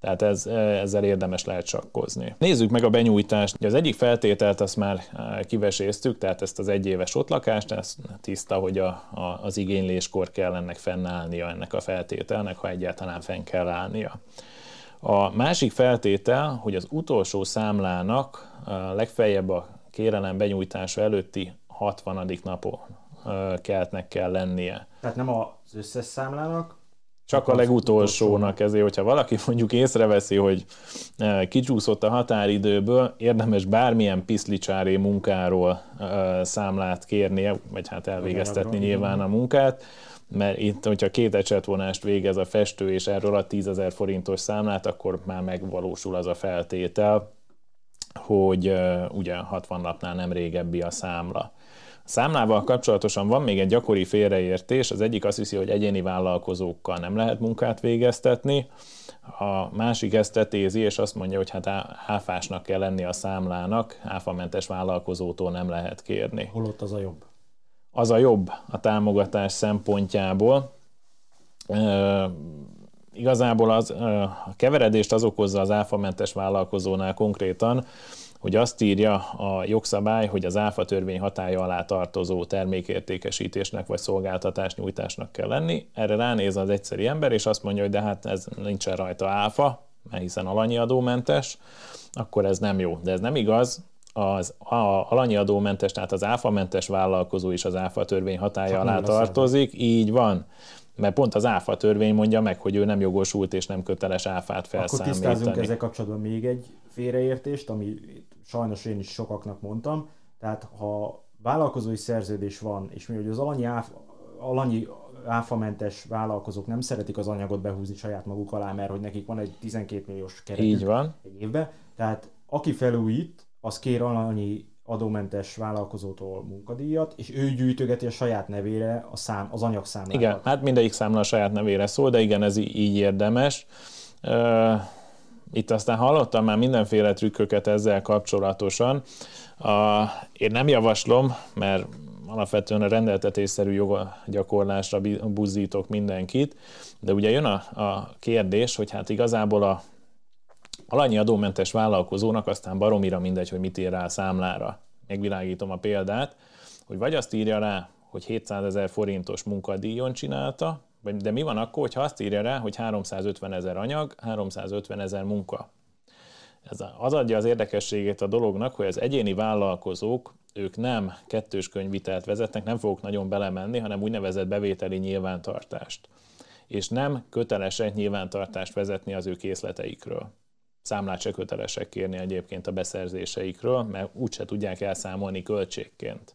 Tehát ez, e, ezzel érdemes lehet sakkozni. Nézzük meg a benyújtást. Az egyik feltételt azt már e, kiveséztük, tehát ezt az egyéves ott lakást, ez tiszta, hogy a, a, az igényléskor kell ennek fennállnia, ennek a feltételnek, ha egyáltalán fenn kell állnia. A másik feltétel, hogy az utolsó számlának e, legfeljebb a kérelem benyújtása előtti 60. napon keltnek kell lennie. Tehát nem az összes számlának, csak a legutolsónak ezért, hogyha valaki mondjuk észreveszi, hogy e, kicsúszott a határidőből, érdemes bármilyen piszlicsári munkáról e, számlát kérnie, vagy hát elvégeztetni nyilván a munkát, mert itt, hogyha két ecsetvonást végez a festő, és erről a 10 ezer forintos számlát, akkor már megvalósul az a feltétel, hogy e, ugye 60 napnál nem régebbi a számla számlával kapcsolatosan van még egy gyakori félreértés, az egyik azt hiszi, hogy egyéni vállalkozókkal nem lehet munkát végeztetni, a másik ezt tetézi, és azt mondja, hogy hát áfásnak kell lenni a számlának, áfamentes vállalkozótól nem lehet kérni. Holott az a jobb? Az a jobb a támogatás szempontjából. E, igazából az, a keveredést az okozza az áfamentes vállalkozónál konkrétan, hogy azt írja a jogszabály, hogy az áfa törvény hatája alá tartozó termékértékesítésnek vagy szolgáltatás nyújtásnak kell lenni. Erre ránéz az egyszerű ember, és azt mondja, hogy de hát ez nincsen rajta áfa, mert hiszen alanyi adómentes, akkor ez nem jó. De ez nem igaz, az a, alanyi adómentes, tehát az áfamentes vállalkozó is az áfa törvény hatája Csak hát alá tartozik, így van. Mert pont az áfa törvény mondja meg, hogy ő nem jogosult és nem köteles áfát felszámítani. Akkor tisztázunk ezzel kapcsolatban még egy félreértést, ami sajnos én is sokaknak mondtam. Tehát ha vállalkozói szerződés van, és mi, hogy az alanyi, áf, alanyi áfamentes vállalkozók nem szeretik az anyagot behúzni saját maguk alá, mert hogy nekik van egy 12 milliós keretük Így van. egy évben, tehát aki felújít, az kér alanyi adómentes vállalkozótól munkadíjat, és ő gyűjtögeti a saját nevére a szám, az anyagszámlát. Igen, hát mindegyik számla a saját nevére szól, de igen, ez így érdemes. Itt aztán hallottam már mindenféle trükköket ezzel kapcsolatosan. A, én nem javaslom, mert alapvetően a rendeltetésszerű joggyakorlásra buzdítok mindenkit, de ugye jön a, a kérdés, hogy hát igazából a alanyi adómentes vállalkozónak aztán baromira mindegy, hogy mit ír rá a számlára. Megvilágítom a példát, hogy vagy azt írja rá, hogy 700 ezer forintos munkadíjon csinálta, de mi van akkor, ha azt írja rá, hogy 350 ezer anyag, 350 ezer munka? Ez az adja az érdekességét a dolognak, hogy az egyéni vállalkozók, ők nem kettős könyvitelt vezetnek, nem fogok nagyon belemenni, hanem úgynevezett bevételi nyilvántartást. És nem kötelesek nyilvántartást vezetni az ő készleteikről számlát se kötelesek kérni egyébként a beszerzéseikről, mert úgyse tudják elszámolni költségként.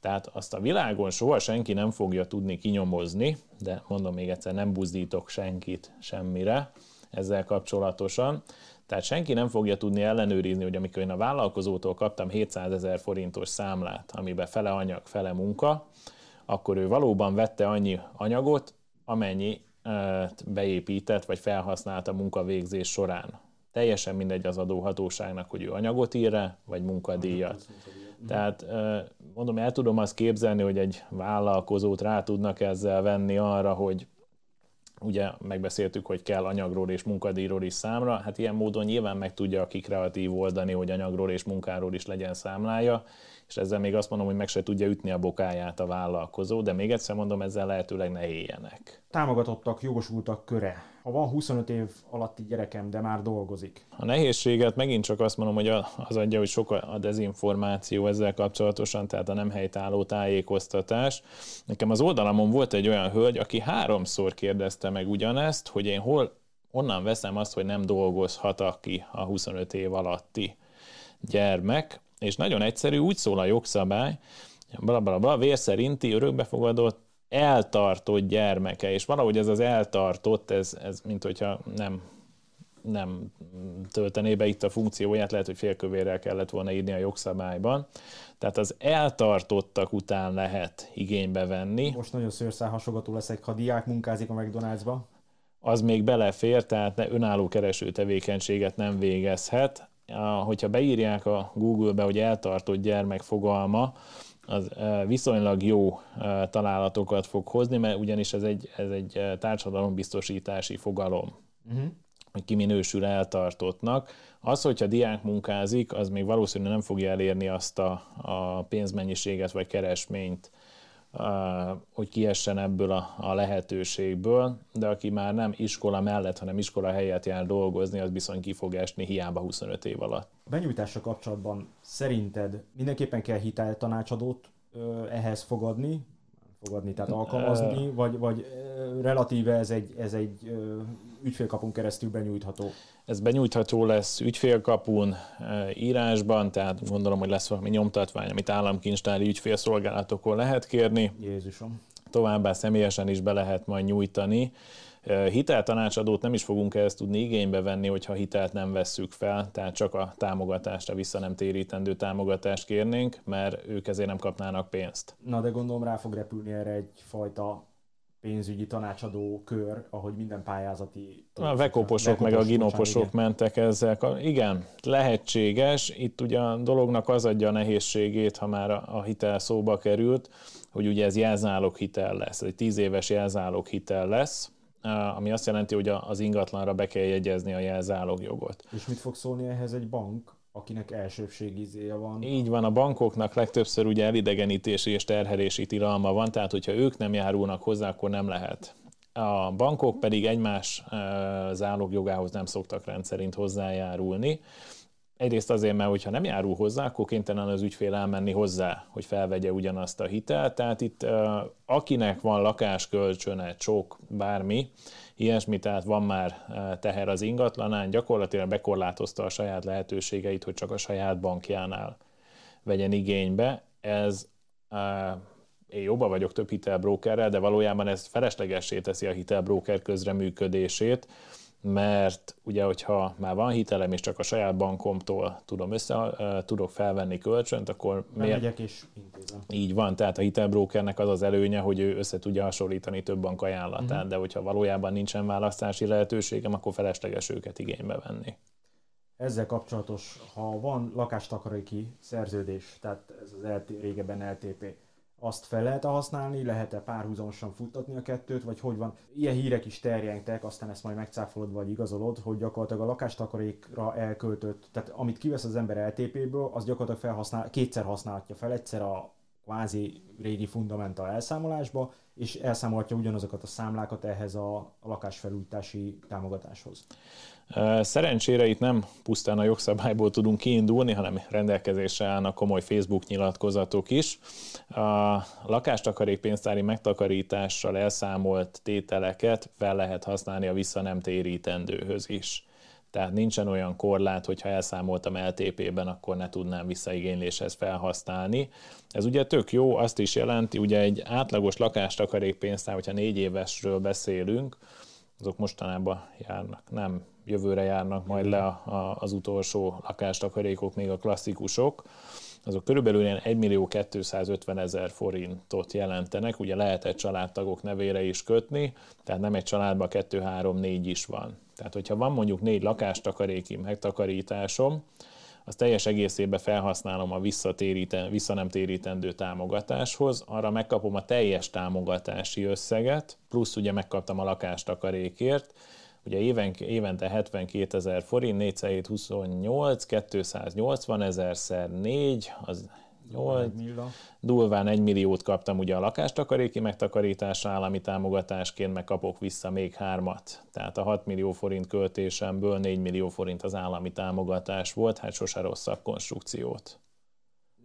Tehát azt a világon soha senki nem fogja tudni kinyomozni, de mondom még egyszer, nem buzdítok senkit semmire ezzel kapcsolatosan. Tehát senki nem fogja tudni ellenőrizni, hogy amikor én a vállalkozótól kaptam 700 ezer forintos számlát, amiben fele anyag, fele munka, akkor ő valóban vette annyi anyagot, amennyi beépített vagy felhasznált a munkavégzés során teljesen mindegy az adóhatóságnak, hogy ő anyagot ír -e, vagy munkadíjat. Tehát mondom, el tudom azt képzelni, hogy egy vállalkozót rá tudnak ezzel venni arra, hogy ugye megbeszéltük, hogy kell anyagról és munkadíjról is számra, hát ilyen módon nyilván meg tudja aki kreatív oldani, hogy anyagról és munkáról is legyen számlája, és ezzel még azt mondom, hogy meg se tudja ütni a bokáját a vállalkozó, de még egyszer mondom, ezzel lehetőleg ne éljenek. Támogatottak jogosultak köre ha van 25 év alatti gyerekem, de már dolgozik. A nehézséget megint csak azt mondom, hogy az adja, hogy sok a dezinformáció ezzel kapcsolatosan, tehát a nem helytálló tájékoztatás. Nekem az oldalamon volt egy olyan hölgy, aki háromszor kérdezte meg ugyanezt, hogy én hol onnan veszem azt, hogy nem dolgozhat aki a 25 év alatti gyermek, és nagyon egyszerű, úgy szól a jogszabály, bla bla bla, vér szerinti örökbefogadott eltartott gyermeke, és valahogy ez az eltartott, ez, ez mint hogyha nem, nem töltené be itt a funkcióját, lehet, hogy félkövérrel kellett volna írni a jogszabályban. Tehát az eltartottak után lehet igénybe venni. Most nagyon szőrszál hasogató leszek, ha diák munkázik a McDonald'sba. Az még belefér, tehát ne, önálló kereső tevékenységet nem végezhet. Hogyha beírják a Google-be, hogy eltartott gyermek fogalma, az viszonylag jó találatokat fog hozni, mert ugyanis ez egy, ez egy társadalombiztosítási fogalom. Uh-huh hogy ki minősül eltartottnak. Az, hogyha diák munkázik, az még valószínűleg nem fogja elérni azt a, a pénzmennyiséget vagy keresményt, hogy kiessen ebből a, a lehetőségből, de aki már nem iskola mellett, hanem iskola helyett jár dolgozni, az bizony ki fog esni hiába 25 év alatt. A benyújtásra kapcsolatban szerinted mindenképpen kell hiteltanácsadót ehhez fogadni, fogadni, tehát alkalmazni, vagy, vagy relatíve ez egy, ez egy ügyfélkapun keresztül benyújtható? Ez benyújtható lesz ügyfélkapun, e, írásban, tehát gondolom, hogy lesz valami nyomtatvány, amit államkincstári ügyfélszolgálatokon lehet kérni. Jézusom. Továbbá személyesen is be lehet majd nyújtani. E, hiteltanácsadót nem is fogunk ezt tudni igénybe venni, hogyha hitelt nem vesszük fel, tehát csak a támogatást, a vissza nem térítendő támogatást kérnénk, mert ők ezért nem kapnának pénzt. Na de gondolom rá fog repülni erre egyfajta pénzügyi tanácsadó kör, ahogy minden pályázati... A vekóposok meg a ginoposok igen. mentek ezzel. Igen, lehetséges. Itt ugye a dolognak az adja a nehézségét, ha már a hitel szóba került, hogy ugye ez jelzálog hitel lesz. egy tíz éves jelzálog hitel lesz, ami azt jelenti, hogy az ingatlanra be kell jegyezni a jelzálogjogot. És mit fog szólni ehhez egy bank, akinek elsőbségizéje van. Így van, a bankoknak legtöbbször ugye elidegenítési és terhelési tilalma van, tehát hogyha ők nem járulnak hozzá, akkor nem lehet. A bankok pedig egymás zálogjogához nem szoktak rendszerint hozzájárulni. Egyrészt azért, mert hogyha nem járul hozzá, akkor kénytelen az ügyfél elmenni hozzá, hogy felvegye ugyanazt a hitelt. Tehát itt akinek van lakáskölcsöne, csok, bármi, ilyesmi, tehát van már e, teher az ingatlanán, gyakorlatilag bekorlátozta a saját lehetőségeit, hogy csak a saját bankjánál vegyen igénybe. Ez e, én jobban vagyok több hitelbrókerrel, de valójában ez feleslegessé teszi a hitelbróker közreműködését, mert ugye, hogyha már van hitelem, és csak a saját bankomtól tudom össze, tudok felvenni kölcsönt, akkor Nem miért... megyek és intézem. Így van, tehát a hitelbrókernek az az előnye, hogy ő össze tudja hasonlítani több bank ajánlatát, uh-huh. de hogyha valójában nincsen választási lehetőségem, akkor felesleges őket igénybe venni. Ezzel kapcsolatos, ha van lakástakaréki szerződés, tehát ez az LT, régebben LTP, azt fel lehet-e használni, lehet-e párhuzamosan futtatni a kettőt, vagy hogy van. Ilyen hírek is terjengtek, aztán ezt majd megcáfolod vagy igazolod, hogy gyakorlatilag a lakástakarékra elköltött, tehát amit kivesz az ember LTP-ből, az gyakorlatilag felhasznál, kétszer használhatja fel, egyszer a kvázi régi fundamenta elszámolásba, és elszámolhatja ugyanazokat a számlákat ehhez a, a lakásfelújítási támogatáshoz. Szerencsére itt nem pusztán a jogszabályból tudunk kiindulni, hanem rendelkezésre állnak komoly Facebook nyilatkozatok is. A lakástakarék pénztári megtakarítással elszámolt tételeket fel lehet használni a vissza nem térítendőhöz is. Tehát nincsen olyan korlát, ha elszámoltam LTP-ben, akkor ne tudnám visszaigényléshez felhasználni. Ez ugye tök jó, azt is jelenti, ugye egy átlagos lakástakarékpénztár, hogyha négy évesről beszélünk, azok mostanában járnak, nem jövőre járnak majd le a, a, az utolsó lakástakarékok, még a klasszikusok, azok körülbelül ilyen 1 millió 250 ezer forintot jelentenek, ugye lehet egy családtagok nevére is kötni, tehát nem egy családban 2, 3, 4 is van. Tehát hogyha van mondjuk négy lakástakaréki megtakarításom, az teljes egészében felhasználom a visszatéríten, vissza nem térítendő támogatáshoz, arra megkapom a teljes támogatási összeget, plusz ugye megkaptam a lakástakarékért, ugye éven, évente 72 ezer forint, 4 28, 280 ezer szer 4, az 8, durván 1 milliót kaptam ugye a lakástakaréki megtakarításra állami támogatásként, meg kapok vissza még hármat. Tehát a 6 millió forint költésemből 4 millió forint az állami támogatás volt, hát sose rosszabb konstrukciót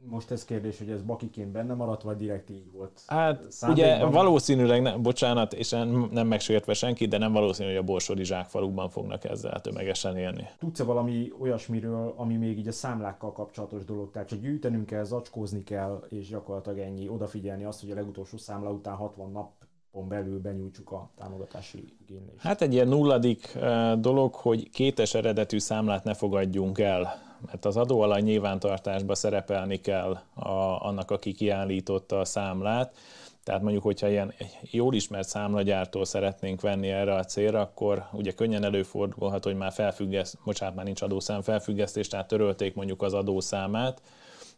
most ez kérdés, hogy ez bakiként benne maradt, vagy direkt így volt? Hát Szándékban? ugye valószínűleg, ne, bocsánat, és nem, nem megsértve senki, de nem valószínű, hogy a borsodi zsákfalukban fognak ezzel tömegesen élni. Tudsz-e valami olyasmiről, ami még így a számlákkal kapcsolatos dolog? Tehát, hogy gyűjtenünk kell, zacskózni kell, és gyakorlatilag ennyi, odafigyelni azt, hogy a legutolsó számla után 60 nap on belül benyújtsuk a támogatási igénylést. Hát egy ilyen nulladik dolog, hogy kétes eredetű számlát ne fogadjunk el mert az adóalany nyilvántartásba szerepelni kell a, annak, aki kiállította a számlát, tehát mondjuk, hogyha ilyen jól ismert számlagyártól szeretnénk venni erre a célra, akkor ugye könnyen előfordulhat, hogy már felfüggeszt, bocsánat, már nincs adószám felfüggesztés, tehát törölték mondjuk az adószámát,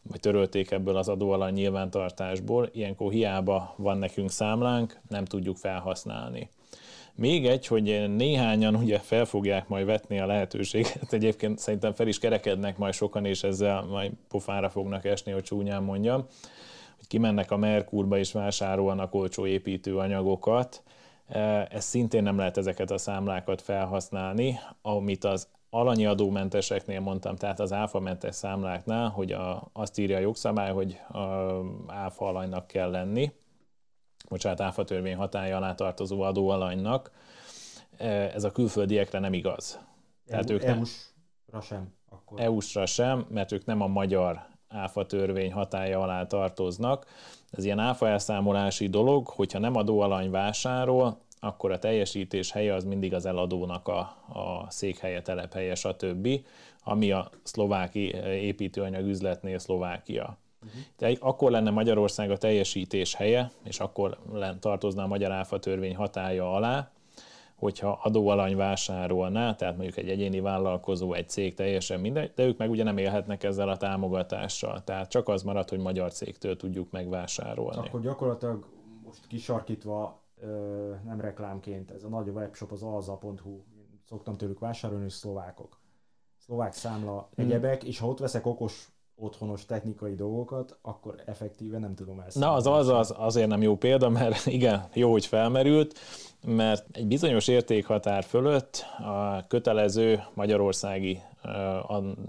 vagy törölték ebből az adóalany nyilvántartásból, ilyenkor hiába van nekünk számlánk, nem tudjuk felhasználni. Még egy, hogy néhányan ugye fel fogják majd vetni a lehetőséget. Egyébként szerintem fel is kerekednek majd sokan, és ezzel majd pofára fognak esni, hogy csúnyán mondjam, hogy kimennek a Merkurba és vásárolnak olcsó építőanyagokat. E, ez szintén nem lehet ezeket a számlákat felhasználni, amit az alanyi adómenteseknél mondtam, tehát az áfa mentes számláknál, hogy a, azt írja a jogszabály, hogy a áfa alanynak kell lenni, bocsánat, áfatörvény hatája alá tartozó adóalanynak, e, ez a külföldiekre nem igaz. Tehát EU, ők nem, EU-sra sem. Akkor. EU-sra sem, mert ők nem a magyar áfa törvény hatája alá tartoznak. Ez ilyen áfa elszámolási dolog, hogyha nem adóalany vásárol, akkor a teljesítés helye az mindig az eladónak a, a székhelye, telephelye, stb., ami a szlováki építőanyag üzletnél Szlovákia. De Akkor lenne Magyarország a teljesítés helye, és akkor tartozna a magyar áfa törvény hatája alá, hogyha adóalany vásárolná, tehát mondjuk egy egyéni vállalkozó, egy cég teljesen mindegy, de ők meg ugye nem élhetnek ezzel a támogatással. Tehát csak az marad, hogy magyar cégtől tudjuk megvásárolni. Akkor gyakorlatilag most kisarkítva, nem reklámként, ez a nagy webshop az alza.hu, szoktam tőlük vásárolni, és szlovákok. Szlovák számla, hmm. egyebek, hmm. és ha ott veszek okos otthonos technikai dolgokat, akkor effektíve nem tudom ezt. Na, az, az, az azért nem jó példa, mert igen, jó, hogy felmerült, mert egy bizonyos értékhatár fölött a kötelező magyarországi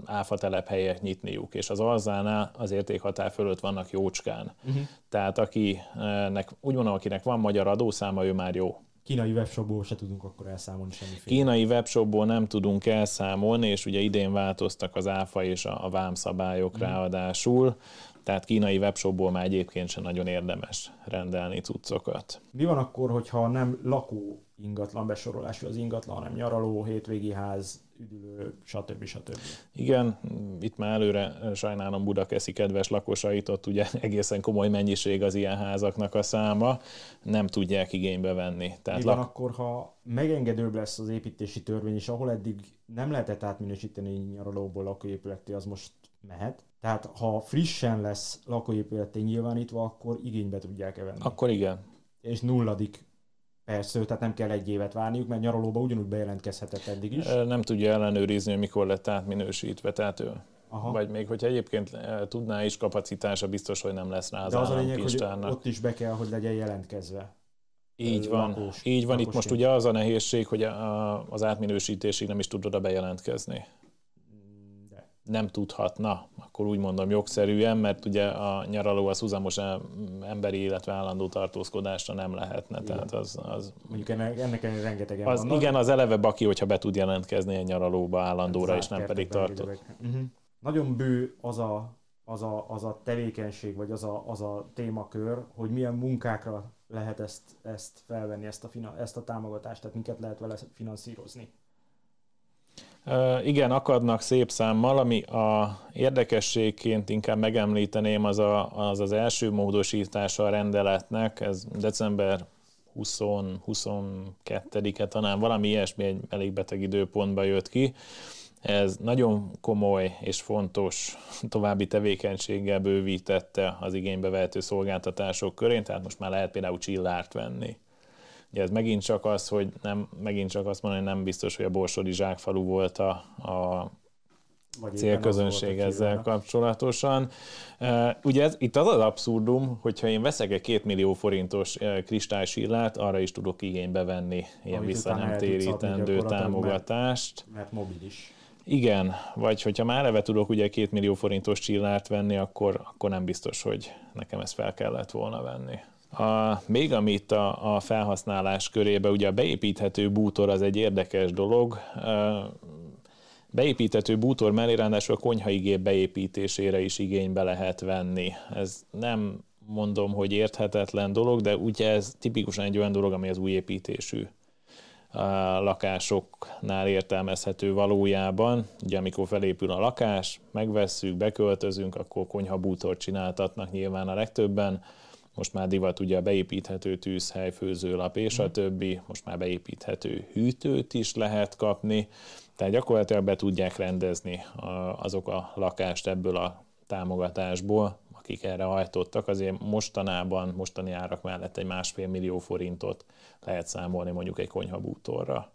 áfa telephelyek nyitniuk, és az alzánál az értékhatár fölött vannak jócskán. Uh-huh. Tehát akinek, úgy mondom, akinek van magyar adószáma, ő már jó kínai webshopból se tudunk akkor elszámolni semmiféle. Kínai webshopból nem tudunk elszámolni, és ugye idén változtak az áfa és a, a vám szabályok mm. ráadásul, tehát kínai webshopból már egyébként sem nagyon érdemes rendelni cuccokat. Mi van akkor, hogyha nem lakó ingatlan besorolású az ingatlan, hanem nyaraló, hétvégi ház, üdülő, stb. stb. Igen, itt már előre sajnálom Budakeszi kedves lakosait, ott ugye egészen komoly mennyiség az ilyen házaknak a száma, nem tudják igénybe venni. Tehát Igen, lak... akkor ha megengedőbb lesz az építési törvény, és ahol eddig nem lehetett átminősíteni nyaralóból lakóépületi, az most mehet. Tehát ha frissen lesz lakóépületé nyilvánítva, akkor igénybe tudják-e venni. Akkor igen. És nulladik Persze, tehát nem kell egy évet várniuk, mert nyaralóba ugyanúgy bejelentkezhetett eddig is. Nem tudja ellenőrizni, hogy mikor lett átminősítve, tehát ő. Aha. Vagy még hogyha egyébként tudná is kapacitása, biztos, hogy nem lesz rá az De az a lényeg, hogy ott is be kell, hogy legyen jelentkezve. Így van, Lakos, így van. Itt most ugye az a nehézség, hogy a, az átminősítésig nem is tudod a bejelentkezni nem tudhatna, akkor úgy mondom jogszerűen, mert ugye a nyaraló az uzamos emberi, illetve állandó tartózkodásra nem lehetne. Igen. Tehát az, az, Mondjuk ennek, ennek rengeteg az, vannak. Igen, az eleve baki, hogyha be tud jelentkezni a nyaralóba állandóra, hát és nem pedig tartó. Uh-huh. Mhm. Nagyon bő az a, az, a, az a tevékenység, vagy az a, az a témakör, hogy milyen munkákra lehet ezt, ezt felvenni, ezt a, ezt a támogatást, tehát minket lehet vele finanszírozni. Igen, akadnak szép számmal, ami a érdekességként inkább megemlíteném, az a, az, az első módosítása a rendeletnek, ez december 20-22-e talán, valami ilyesmi egy elég beteg időpontba jött ki. Ez nagyon komoly és fontos további tevékenységgel bővítette az igénybe vehető szolgáltatások körén, tehát most már lehet például csillárt venni Ugye ez megint csak az, hogy nem, megint csak azt mondani, hogy nem biztos, hogy a Borsodi zsákfalu volt a, a vagy célközönség ezzel kapcsolatosan. Ugye ez, itt az az abszurdum, hogyha én veszek egy két millió forintos kristálysillát, arra is tudok igénybe venni ilyen visszanemtérítendő támogatást. Mert, mert mobilis. Igen, vagy hogyha már eleve tudok ugye két millió forintos csillárt venni, akkor, akkor nem biztos, hogy nekem ezt fel kellett volna venni. A, még amit a, a felhasználás körébe, ugye a beépíthető bútor az egy érdekes dolog. Beépíthető bútor mellé ráadásul a konyhai gép beépítésére is igénybe lehet venni. Ez nem mondom, hogy érthetetlen dolog, de ugye ez tipikusan egy olyan dolog, ami az új építésű lakásoknál értelmezhető valójában. Ugye amikor felépül a lakás, megvesszük, beköltözünk, akkor konyha bútort csináltatnak nyilván a legtöbben, most már divat ugye a beépíthető tűzhely, főzőlap és a mhm. többi, most már beépíthető hűtőt is lehet kapni, tehát gyakorlatilag be tudják rendezni azok a lakást ebből a támogatásból, akik erre hajtottak, azért mostanában, mostani árak mellett egy másfél millió forintot lehet számolni mondjuk egy konyhabútorra.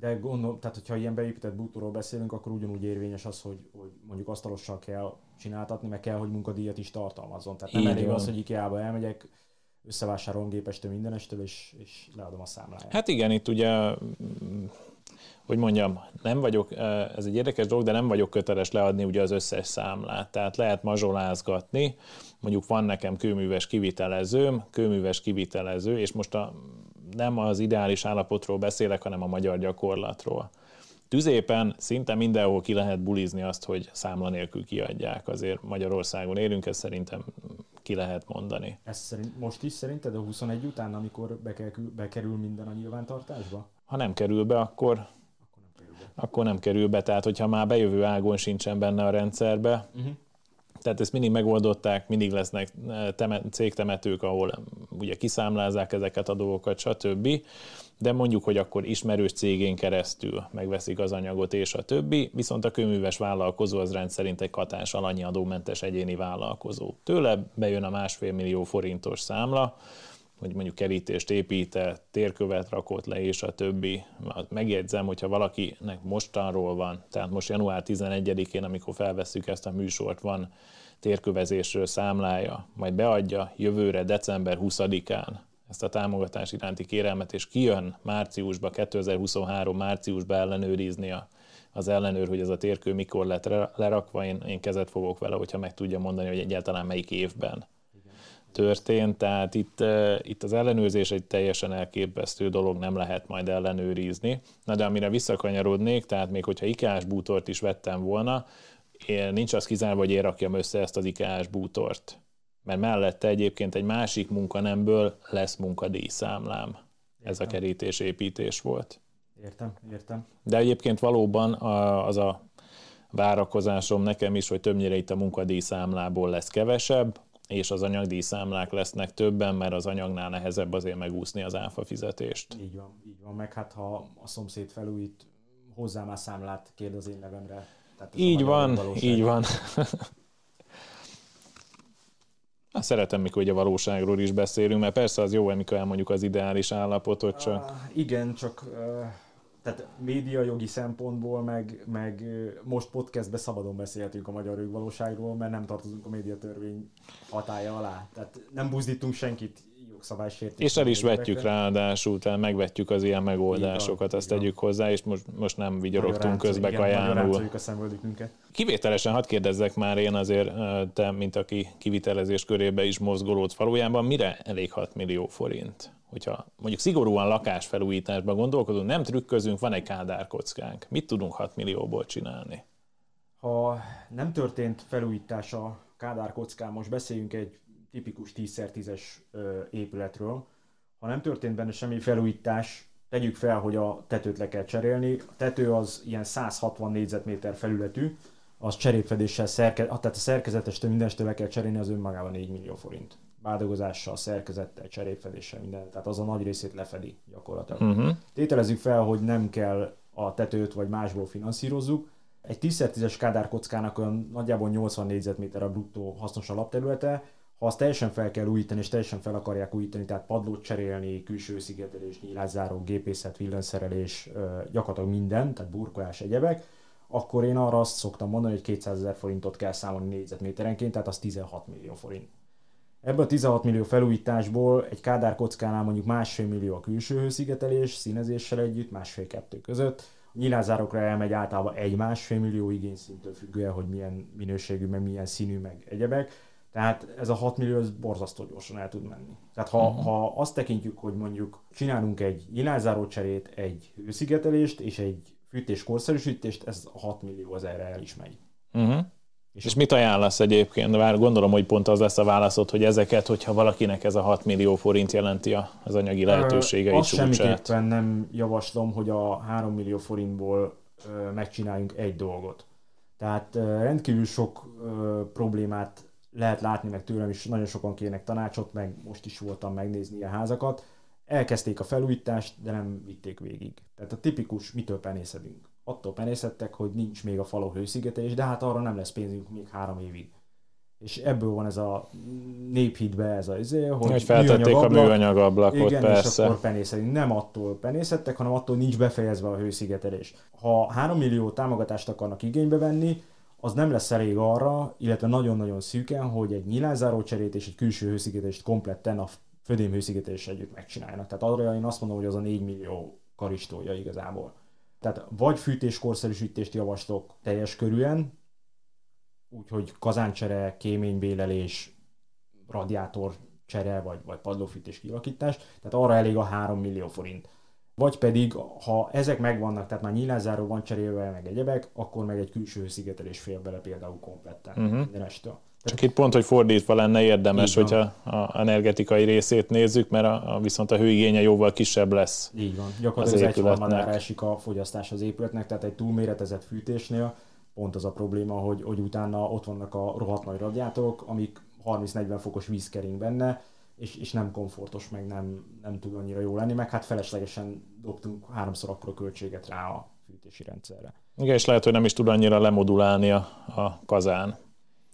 De gondolom, tehát hogyha ilyen beépített bútorról beszélünk, akkor ugyanúgy érvényes az, hogy, hogy mondjuk asztalossal kell csináltatni, meg kell, hogy munkadíjat is tartalmazzon. Tehát nem elég az, hogy IKEA-ba elmegyek, összevásárolom gépestől mindenestől, és, és leadom a számláját. Hát igen, itt ugye hogy mondjam, nem vagyok, eh, ez egy érdekes dolog, de nem vagyok köteles leadni ugye az összes számlát. Tehát lehet mazsolázgatni, mondjuk van nekem kőműves kivitelezőm, kőműves kivitelező, és most a nem az ideális állapotról beszélek, hanem a magyar gyakorlatról. Tüzépen szinte mindenhol ki lehet bulizni azt, hogy számla nélkül kiadják. Azért Magyarországon élünk, ezt szerintem ki lehet mondani. Ez szerint, most is szerinted a 21 után, amikor bekerül, bekerül minden a nyilvántartásba? Ha nem kerül be, akkor akkor nem kerül be. Akkor nem kerül be. Tehát, hogyha már bejövő ágon sincsen benne a rendszerbe, uh-huh. Tehát ezt mindig megoldották, mindig lesznek eh, temet, cégtemetők, ahol ugye kiszámlázák ezeket a dolgokat, stb. De mondjuk, hogy akkor ismerős cégén keresztül megveszik az anyagot és a többi, viszont a köműves vállalkozó az rendszerint egy katás alanyi adómentes egyéni vállalkozó. Tőle bejön a másfél millió forintos számla, hogy mondjuk kerítést épített, térkövet rakott le, és a többi. Megjegyzem, hogyha valakinek mostanról van, tehát most január 11-én, amikor felveszük ezt a műsort, van térkövezésről számlája, majd beadja jövőre december 20-án ezt a támogatás iránti kérelmet, és kijön márciusba, 2023 márciusba ellenőrizni a, az ellenőr, hogy ez a térkő mikor lett lerakva, én, én kezet fogok vele, hogyha meg tudja mondani, hogy egyáltalán melyik évben történt, tehát itt, itt az ellenőrzés egy teljesen elképesztő dolog, nem lehet majd ellenőrizni. Na de amire visszakanyarodnék, tehát még hogyha ikás bútort is vettem volna, én, nincs az kizárva, hogy én rakjam össze ezt az ikás bútort. Mert mellette egyébként egy másik munkanemből lesz munkadíjszámlám. Értem. Ez a kerítés építés volt. Értem, értem. De egyébként valóban az a várakozásom nekem is, hogy többnyire itt a munkadíjszámlából lesz kevesebb, és az anyagdíjszámlák lesznek többen, mert az anyagnál nehezebb azért megúszni az áfa fizetést. Így van, így van, meg hát ha a szomszéd felújít, hozzá már számlát kérd az én nevemre. Tehát így van, így van. Hát szeretem, mikor ugye a valóságról is beszélünk, mert persze az jó, amikor elmondjuk az ideális állapotot, csak... Uh, igen, csak uh, tehát média jogi szempontból, meg, meg most podcastben szabadon beszélhetünk a magyar jogvalóságról, mert nem tartozunk a médiatörvény hatája alá. Tehát nem buzdítunk senkit jogszabálysértésre. És el is vetjük ráadásul, tehát megvetjük az ilyen megoldásokat, azt tegyük hozzá, és most, most nem vigyorogtunk közbe kajánul. a szemöldökünket. Kivételesen, hadd kérdezzek már én azért, te, mint aki kivitelezés körébe is mozgolód falujában, mire elég 6 millió forint? hogyha mondjuk szigorúan lakásfelújításban gondolkodunk, nem trükközünk, van egy kádárkockánk. Mit tudunk 6 millióból csinálni? Ha nem történt felújítás a kádárkockán, most beszéljünk egy tipikus 10x10-es épületről, ha nem történt benne semmi felújítás, tegyük fel, hogy a tetőt le kell cserélni. A tető az ilyen 160 négyzetméter felületű, az cserépfedéssel, szerke, tehát a szerkezetes mindenestől le kell cserélni, az önmagában 4 millió forint bádogozással, szerkezettel, cserépfedéssel, minden, tehát az a nagy részét lefedi gyakorlatilag. Uh-huh. Tételezzük fel, hogy nem kell a tetőt vagy másból finanszírozzuk. Egy 10 10 es kádár kockának olyan nagyjából 80 négyzetméter a bruttó hasznos alapterülete, ha azt teljesen fel kell újítani, és teljesen fel akarják újítani, tehát padlót cserélni, külső szigetelés, nyílászáró, gépészet, villanszerelés, gyakorlatilag minden, tehát burkolás, egyebek, akkor én arra azt szoktam mondani, hogy 200 ezer forintot kell számolni négyzetméterenként, tehát az 16 millió forint. Ebből a 16 millió felújításból egy Kádár kockánál mondjuk másfél millió a külső hőszigetelés színezéssel együtt, másfél-kettő között. A nyilázárokra elmegy általában egy másfél millió igényszintől függően, hogy milyen minőségű, meg milyen színű, meg egyebek. Tehát ez a 6 millió, ez borzasztó gyorsan el tud menni. Tehát ha, uh-huh. ha azt tekintjük, hogy mondjuk csinálunk egy nyilázáró cserét, egy hőszigetelést és egy fűtés korszerűsítést, ez a 6 millió az erre el is megy. Uh-huh. És, és mit ajánlasz egyébként? Vár, gondolom, hogy pont az lesz a válaszod, hogy ezeket, hogyha valakinek ez a 6 millió forint jelenti az anyagi lehetősége Azt semmiképpen nem javaslom, hogy a 3 millió forintból megcsináljunk egy dolgot. Tehát rendkívül sok problémát lehet látni, meg tőlem is nagyon sokan kérnek tanácsot, meg most is voltam megnézni a házakat. Elkezdték a felújítást, de nem vitték végig. Tehát a tipikus, mitől penészedünk attól penészettek, hogy nincs még a falok hőszigetelés, de hát arra nem lesz pénzünk még három évig. És ebből van ez a néphitbe ez az izé, hogy, hogy feltették a műanyag ablakot, igen, persze. és akkor penészetünk. Nem attól penészettek, hanem attól nincs befejezve a hőszigetelés. Ha 3 millió támogatást akarnak igénybe venni, az nem lesz elég arra, illetve nagyon-nagyon szűken, hogy egy nyilázáró cserét és egy külső hőszigetelést kompletten a födém hőszigetelés együtt megcsináljanak. Tehát arra én azt mondom, hogy az a 4 millió karistója igazából. Tehát vagy fűtéskorszerűsítést javaslok teljes körűen, úgyhogy kazáncsere, kéménybélelés, radiátor csere, vagy, vagy padlófűtés kialakítás, tehát arra elég a 3 millió forint. Vagy pedig, ha ezek megvannak, tehát már nyílászáró van cserélve, meg egyebek, akkor meg egy külső szigetelés fél bele például kompletten uh-huh. Csak itt pont, hogy fordítva lenne érdemes, hogyha a energetikai részét nézzük, mert a, a viszont a hőigénye jóval kisebb lesz. Így van. Gyakorlatilag az, az egyharmadára esik a fogyasztás az épületnek, tehát egy túlméretezett fűtésnél pont az a probléma, hogy, hogy utána ott vannak a rohadt nagy radiátorok, amik 30-40 fokos vízkering benne, és, és nem komfortos, meg nem, nem tud annyira jó lenni, meg hát feleslegesen dobtunk háromszor a költséget rá a fűtési rendszerre. Igen, és lehet, hogy nem is tud annyira lemodulálni a, a kazán.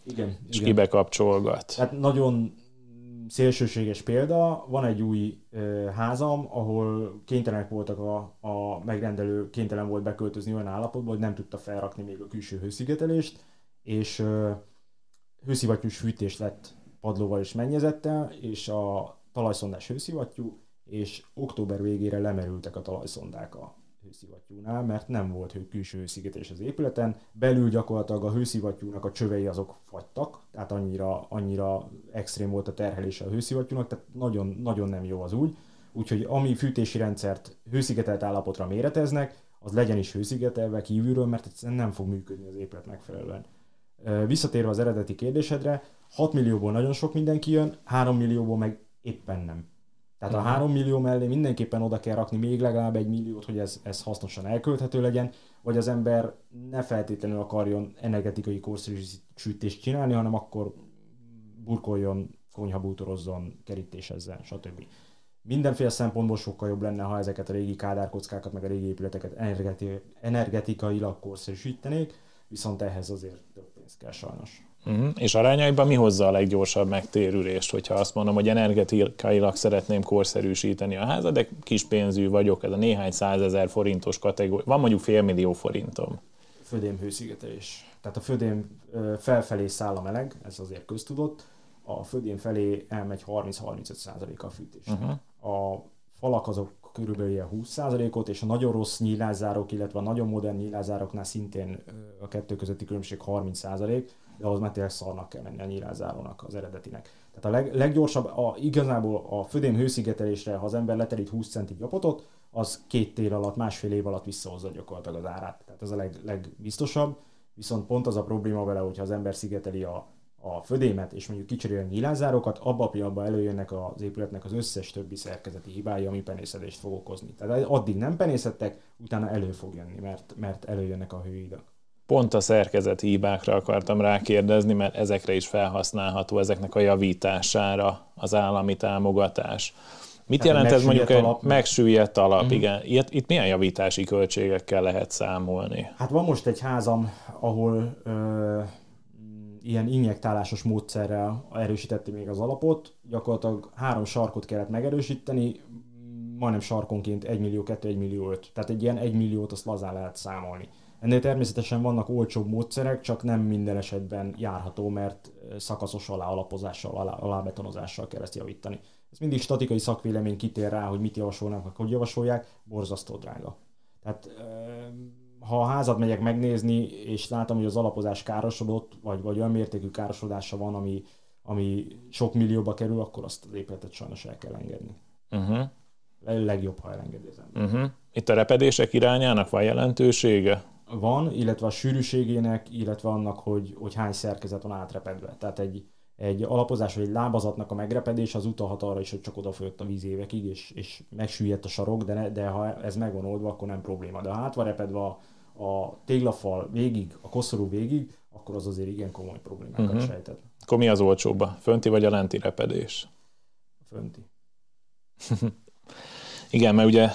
Igen. És igen. kibekapcsolgat. Hát nagyon szélsőséges példa, van egy új ö, házam, ahol kénytelenek voltak a, a megrendelő, kénytelen volt beköltözni olyan állapotba, hogy nem tudta felrakni még a külső hőszigetelést, és ö, hőszivattyús fűtés lett padlóval és mennyezettel, és a talajszondás hőszivattyú, és október végére lemerültek a talajszondák a hőszivattyúnál, mert nem volt hő, külső hőszigetés az épületen, belül gyakorlatilag a hőszivattyúnak a csövei azok fagytak, tehát annyira, annyira extrém volt a terhelése a hőszivattyúnak, tehát nagyon, nagyon nem jó az úgy. Úgyhogy ami fűtési rendszert hőszigetelt állapotra méreteznek, az legyen is hőszigetelve kívülről, mert egyszerűen nem fog működni az épület megfelelően. Visszatérve az eredeti kérdésedre, 6 millióból nagyon sok mindenki jön, 3 millióból meg éppen nem. Tehát a mhm. három millió mellé mindenképpen oda kell rakni még legalább egy milliót, hogy ez, ez hasznosan elkölthető legyen, vagy az ember ne feltétlenül akarjon energetikai korszerűsítést csinálni, hanem akkor burkoljon, konyhabútorozzon, kerítésezzen, stb. Mindenféle szempontból sokkal jobb lenne, ha ezeket a régi kádárkockákat, meg a régi épületeket energeti- energetikailag korszerűsítenék, viszont ehhez azért több pénz kell sajnos. Uh-huh. És arányaiban mi hozza a leggyorsabb megtérülést, hogyha azt mondom, hogy energetikailag szeretném korszerűsíteni a házat, de kis pénzű vagyok, ez a néhány százezer forintos kategória, van mondjuk félmillió forintom. Födém hőszigetelés. Tehát a födém felfelé száll a meleg, ez azért köztudott, a födém felé elmegy 30-35 a fűtés. Uh-huh. A falak azok körülbelül ilyen 20%-ot, és a nagyon rossz nyílászárok, illetve a nagyon modern nyílászároknál szintén a kettő közötti különbség 30% de ahhoz már tényleg szarnak kell menni a nyílászárónak, az eredetinek. Tehát a leg, leggyorsabb, a, igazából a födém hőszigetelésre, ha az ember leterít 20 centi gyapotot, az két tél alatt, másfél év alatt visszahozza gyakorlatilag az árát. Tehát ez a leg, legbiztosabb, viszont pont az a probléma vele, hogyha az ember szigeteli a, a födémet, és mondjuk kicserél a nyilázárokat, abba a pillanatban előjönnek az épületnek az összes többi szerkezeti hibája, ami penészedést fog okozni. Tehát addig nem penészettek, utána elő fog jönni, mert, mert előjönnek a hőidak pont a szerkezet hibákra akartam rákérdezni, mert ezekre is felhasználható, ezeknek a javítására az állami támogatás. Mit Tehát jelent ez mondjuk egy megsüllyedt alap? Mm. Igen. Itt, itt milyen javítási költségekkel lehet számolni? Hát van most egy házam, ahol ö, ilyen injektálásos módszerrel erősítette még az alapot. Gyakorlatilag három sarkot kellett megerősíteni, majdnem sarkonként 1 millió 2, 1 millió 5. Tehát egy ilyen 1 milliót azt lazán lehet számolni. Ennél természetesen vannak olcsóbb módszerek, csak nem minden esetben járható, mert szakaszos alá alapozással, alá, alábetonozással kell ezt javítani. Ez mindig statikai szakvélemény kitér rá, hogy mit javasolnak, hogy javasolják, borzasztó drága. Tehát ha a házat megyek megnézni, és látom, hogy az alapozás károsodott, vagy, vagy olyan mértékű károsodása van, ami, ami sok millióba kerül, akkor azt az épületet sajnos el kell engedni. Uh-huh. Legjobb, ha elengedi az ember. Uh-huh. Itt a repedések irányának van jelentősége? van, illetve a sűrűségének, illetve annak, hogy, hogy hány szerkezet van átrepedve. Tehát egy, egy alapozás vagy egy lábazatnak a megrepedés az utalhat arra is, hogy csak odafolyott a víz évekig, és, és megsüllyedt a sarok, de, ne, de ha ez megvan oldva, akkor nem probléma. De ha át van repedve a, a téglafal végig, a koszorú végig, akkor az azért igen komoly problémákat uh-huh. Mhm. sejtett. Akkor mi az olcsóbb? Fönti vagy a lenti repedés? Fönti. Igen, mert ugye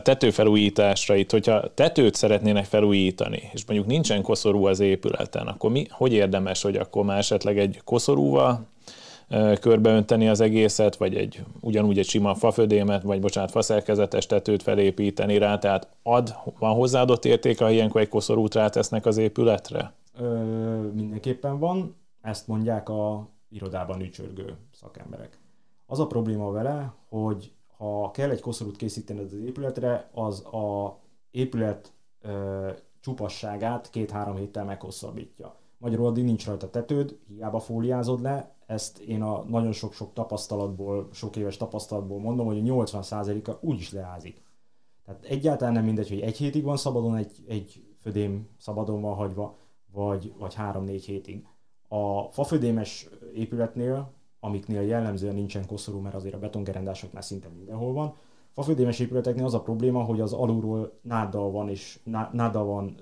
tetőfelújításra itt, hogyha tetőt szeretnének felújítani, és mondjuk nincsen koszorú az épületen, akkor mi, hogy érdemes, hogy akkor már esetleg egy koszorúval körbeönteni az egészet, vagy egy ugyanúgy egy sima fafödémet, vagy bocsánat, faszerkezetes tetőt felépíteni rá, tehát ad, van hozzáadott értéke, ha ilyenkor egy koszorút rátesznek az épületre? Ö, mindenképpen van, ezt mondják a irodában ücsörgő szakemberek. Az a probléma vele, hogy ha kell egy koszorút készíteni az épületre, az a épület ö, csupasságát két-három héttel meghosszabbítja. Magyarul addig nincs rajta tetőd, hiába fóliázod le, ezt én a nagyon sok-sok tapasztalatból, sok éves tapasztalatból mondom, hogy a 80%-a is leázik. Tehát egyáltalán nem mindegy, hogy egy hétig van szabadon, egy, egy födém szabadon van hagyva, vagy, vagy három-négy hétig. A fafödémes épületnél amiknél jellemzően nincsen koszorú, mert azért a már szinte mindenhol van. Fafődémes épületeknél az a probléma, hogy az alulról náddal van, és ná, náddal van,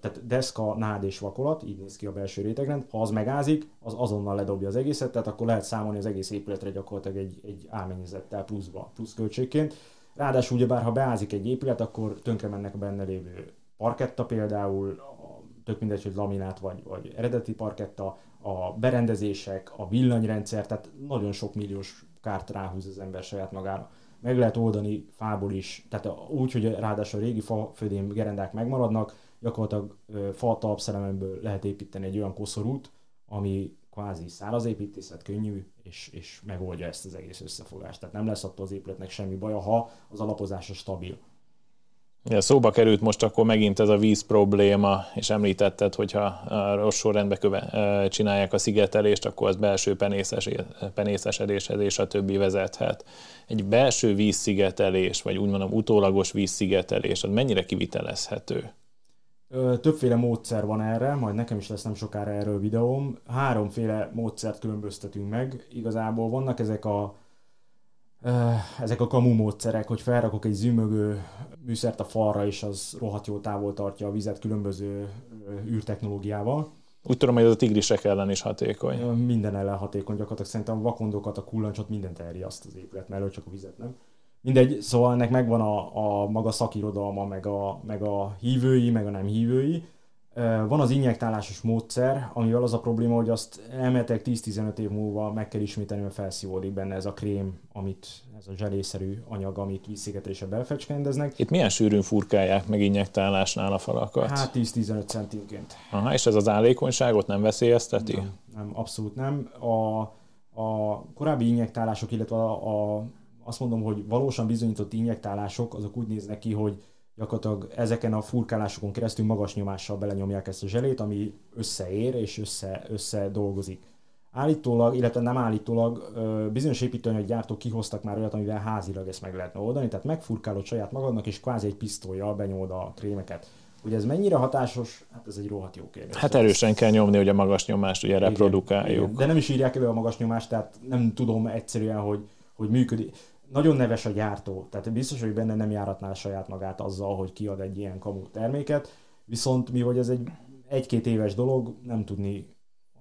tehát deszka, nád és vakolat, így néz ki a belső rétegrend. Ha az megázik, az azonnal ledobja az egészet, tehát akkor lehet számolni az egész épületre gyakorlatilag egy, egy álmennyezettel pluszba, plusz költségként. Ráadásul ugyebár, ha beázik egy épület, akkor tönkre mennek a benne lévő parketta például, tök mindegy, hogy laminát vagy, vagy eredeti parketta, a berendezések, a villanyrendszer, tehát nagyon sok milliós kárt ráhúz az ember saját magára. Meg lehet oldani fából is, tehát úgy, hogy ráadásul a régi fa gerendák megmaradnak, gyakorlatilag fa talpszelememből lehet építeni egy olyan koszorút, ami kvázi száraz építészet, könnyű, és, és megoldja ezt az egész összefogást. Tehát nem lesz attól az épületnek semmi baja, ha az alapozása stabil. Ja, szóba került most akkor megint ez a víz probléma, és említetted, hogyha rossz sorrendbe köve, csinálják a szigetelést, akkor az belső penészes, penészesedéshez és a többi vezethet. Egy belső vízszigetelés, vagy úgy mondom utólagos vízszigetelés, az mennyire kivitelezhető? Többféle módszer van erre, majd nekem is lesz nem sokára erről videóm. Háromféle módszert különböztetünk meg. Igazából vannak ezek a ezek a kamu módszerek, hogy felrakok egy zümögő műszert a falra, és az rohadt jó távol tartja a vizet különböző űrtechnológiával. Úgy tudom, hogy ez a tigrisek ellen is hatékony. Minden ellen hatékony gyakorlatilag. Szerintem a vakondokat, a kullancsot mindent elriaszt az épület mellől, csak a vizet nem. Mindegy, szóval ennek megvan a, a maga szakirodalma, meg a, meg a hívői, meg a nem hívői, van az injektálásos módszer, amivel az a probléma, hogy azt elmetek 10-15 év múlva meg kell ismételni, mert felszívódik benne ez a krém, amit ez a zselészerű anyag, amit vízszigetelésre belfecskendeznek. Itt milyen sűrűn furkálják meg injektálásnál a falakat? Hát 10-15 centinként. Aha, és ez az állékonyságot nem veszélyezteti? Nem, nem abszolút nem. A, a korábbi injektálások, illetve a, a, azt mondom, hogy valósan bizonyított injektálások, azok úgy néznek ki, hogy gyakorlatilag ezeken a furkálásokon keresztül magas nyomással belenyomják ezt a zselét, ami összeér és össze, össze dolgozik. Állítólag, illetve nem állítólag, bizonyos építőanyaggyártók kihoztak már olyat, amivel házilag ezt meg lehetne oldani, tehát megfurkálod saját magadnak, és kvázi egy pisztolyjal benyomod a krémeket. Ugye ez mennyire hatásos? Hát ez egy rohadt jó kérdés. Hát erősen kell nyomni, hogy a magas nyomást ugye reprodukáljuk. Igen, igen. De nem is írják elő a magas nyomást, tehát nem tudom egyszerűen, hogy, hogy működik nagyon neves a gyártó, tehát biztos, hogy benne nem járatná saját magát azzal, hogy kiad egy ilyen kamu terméket, viszont mi hogy ez egy egy-két éves dolog, nem tudni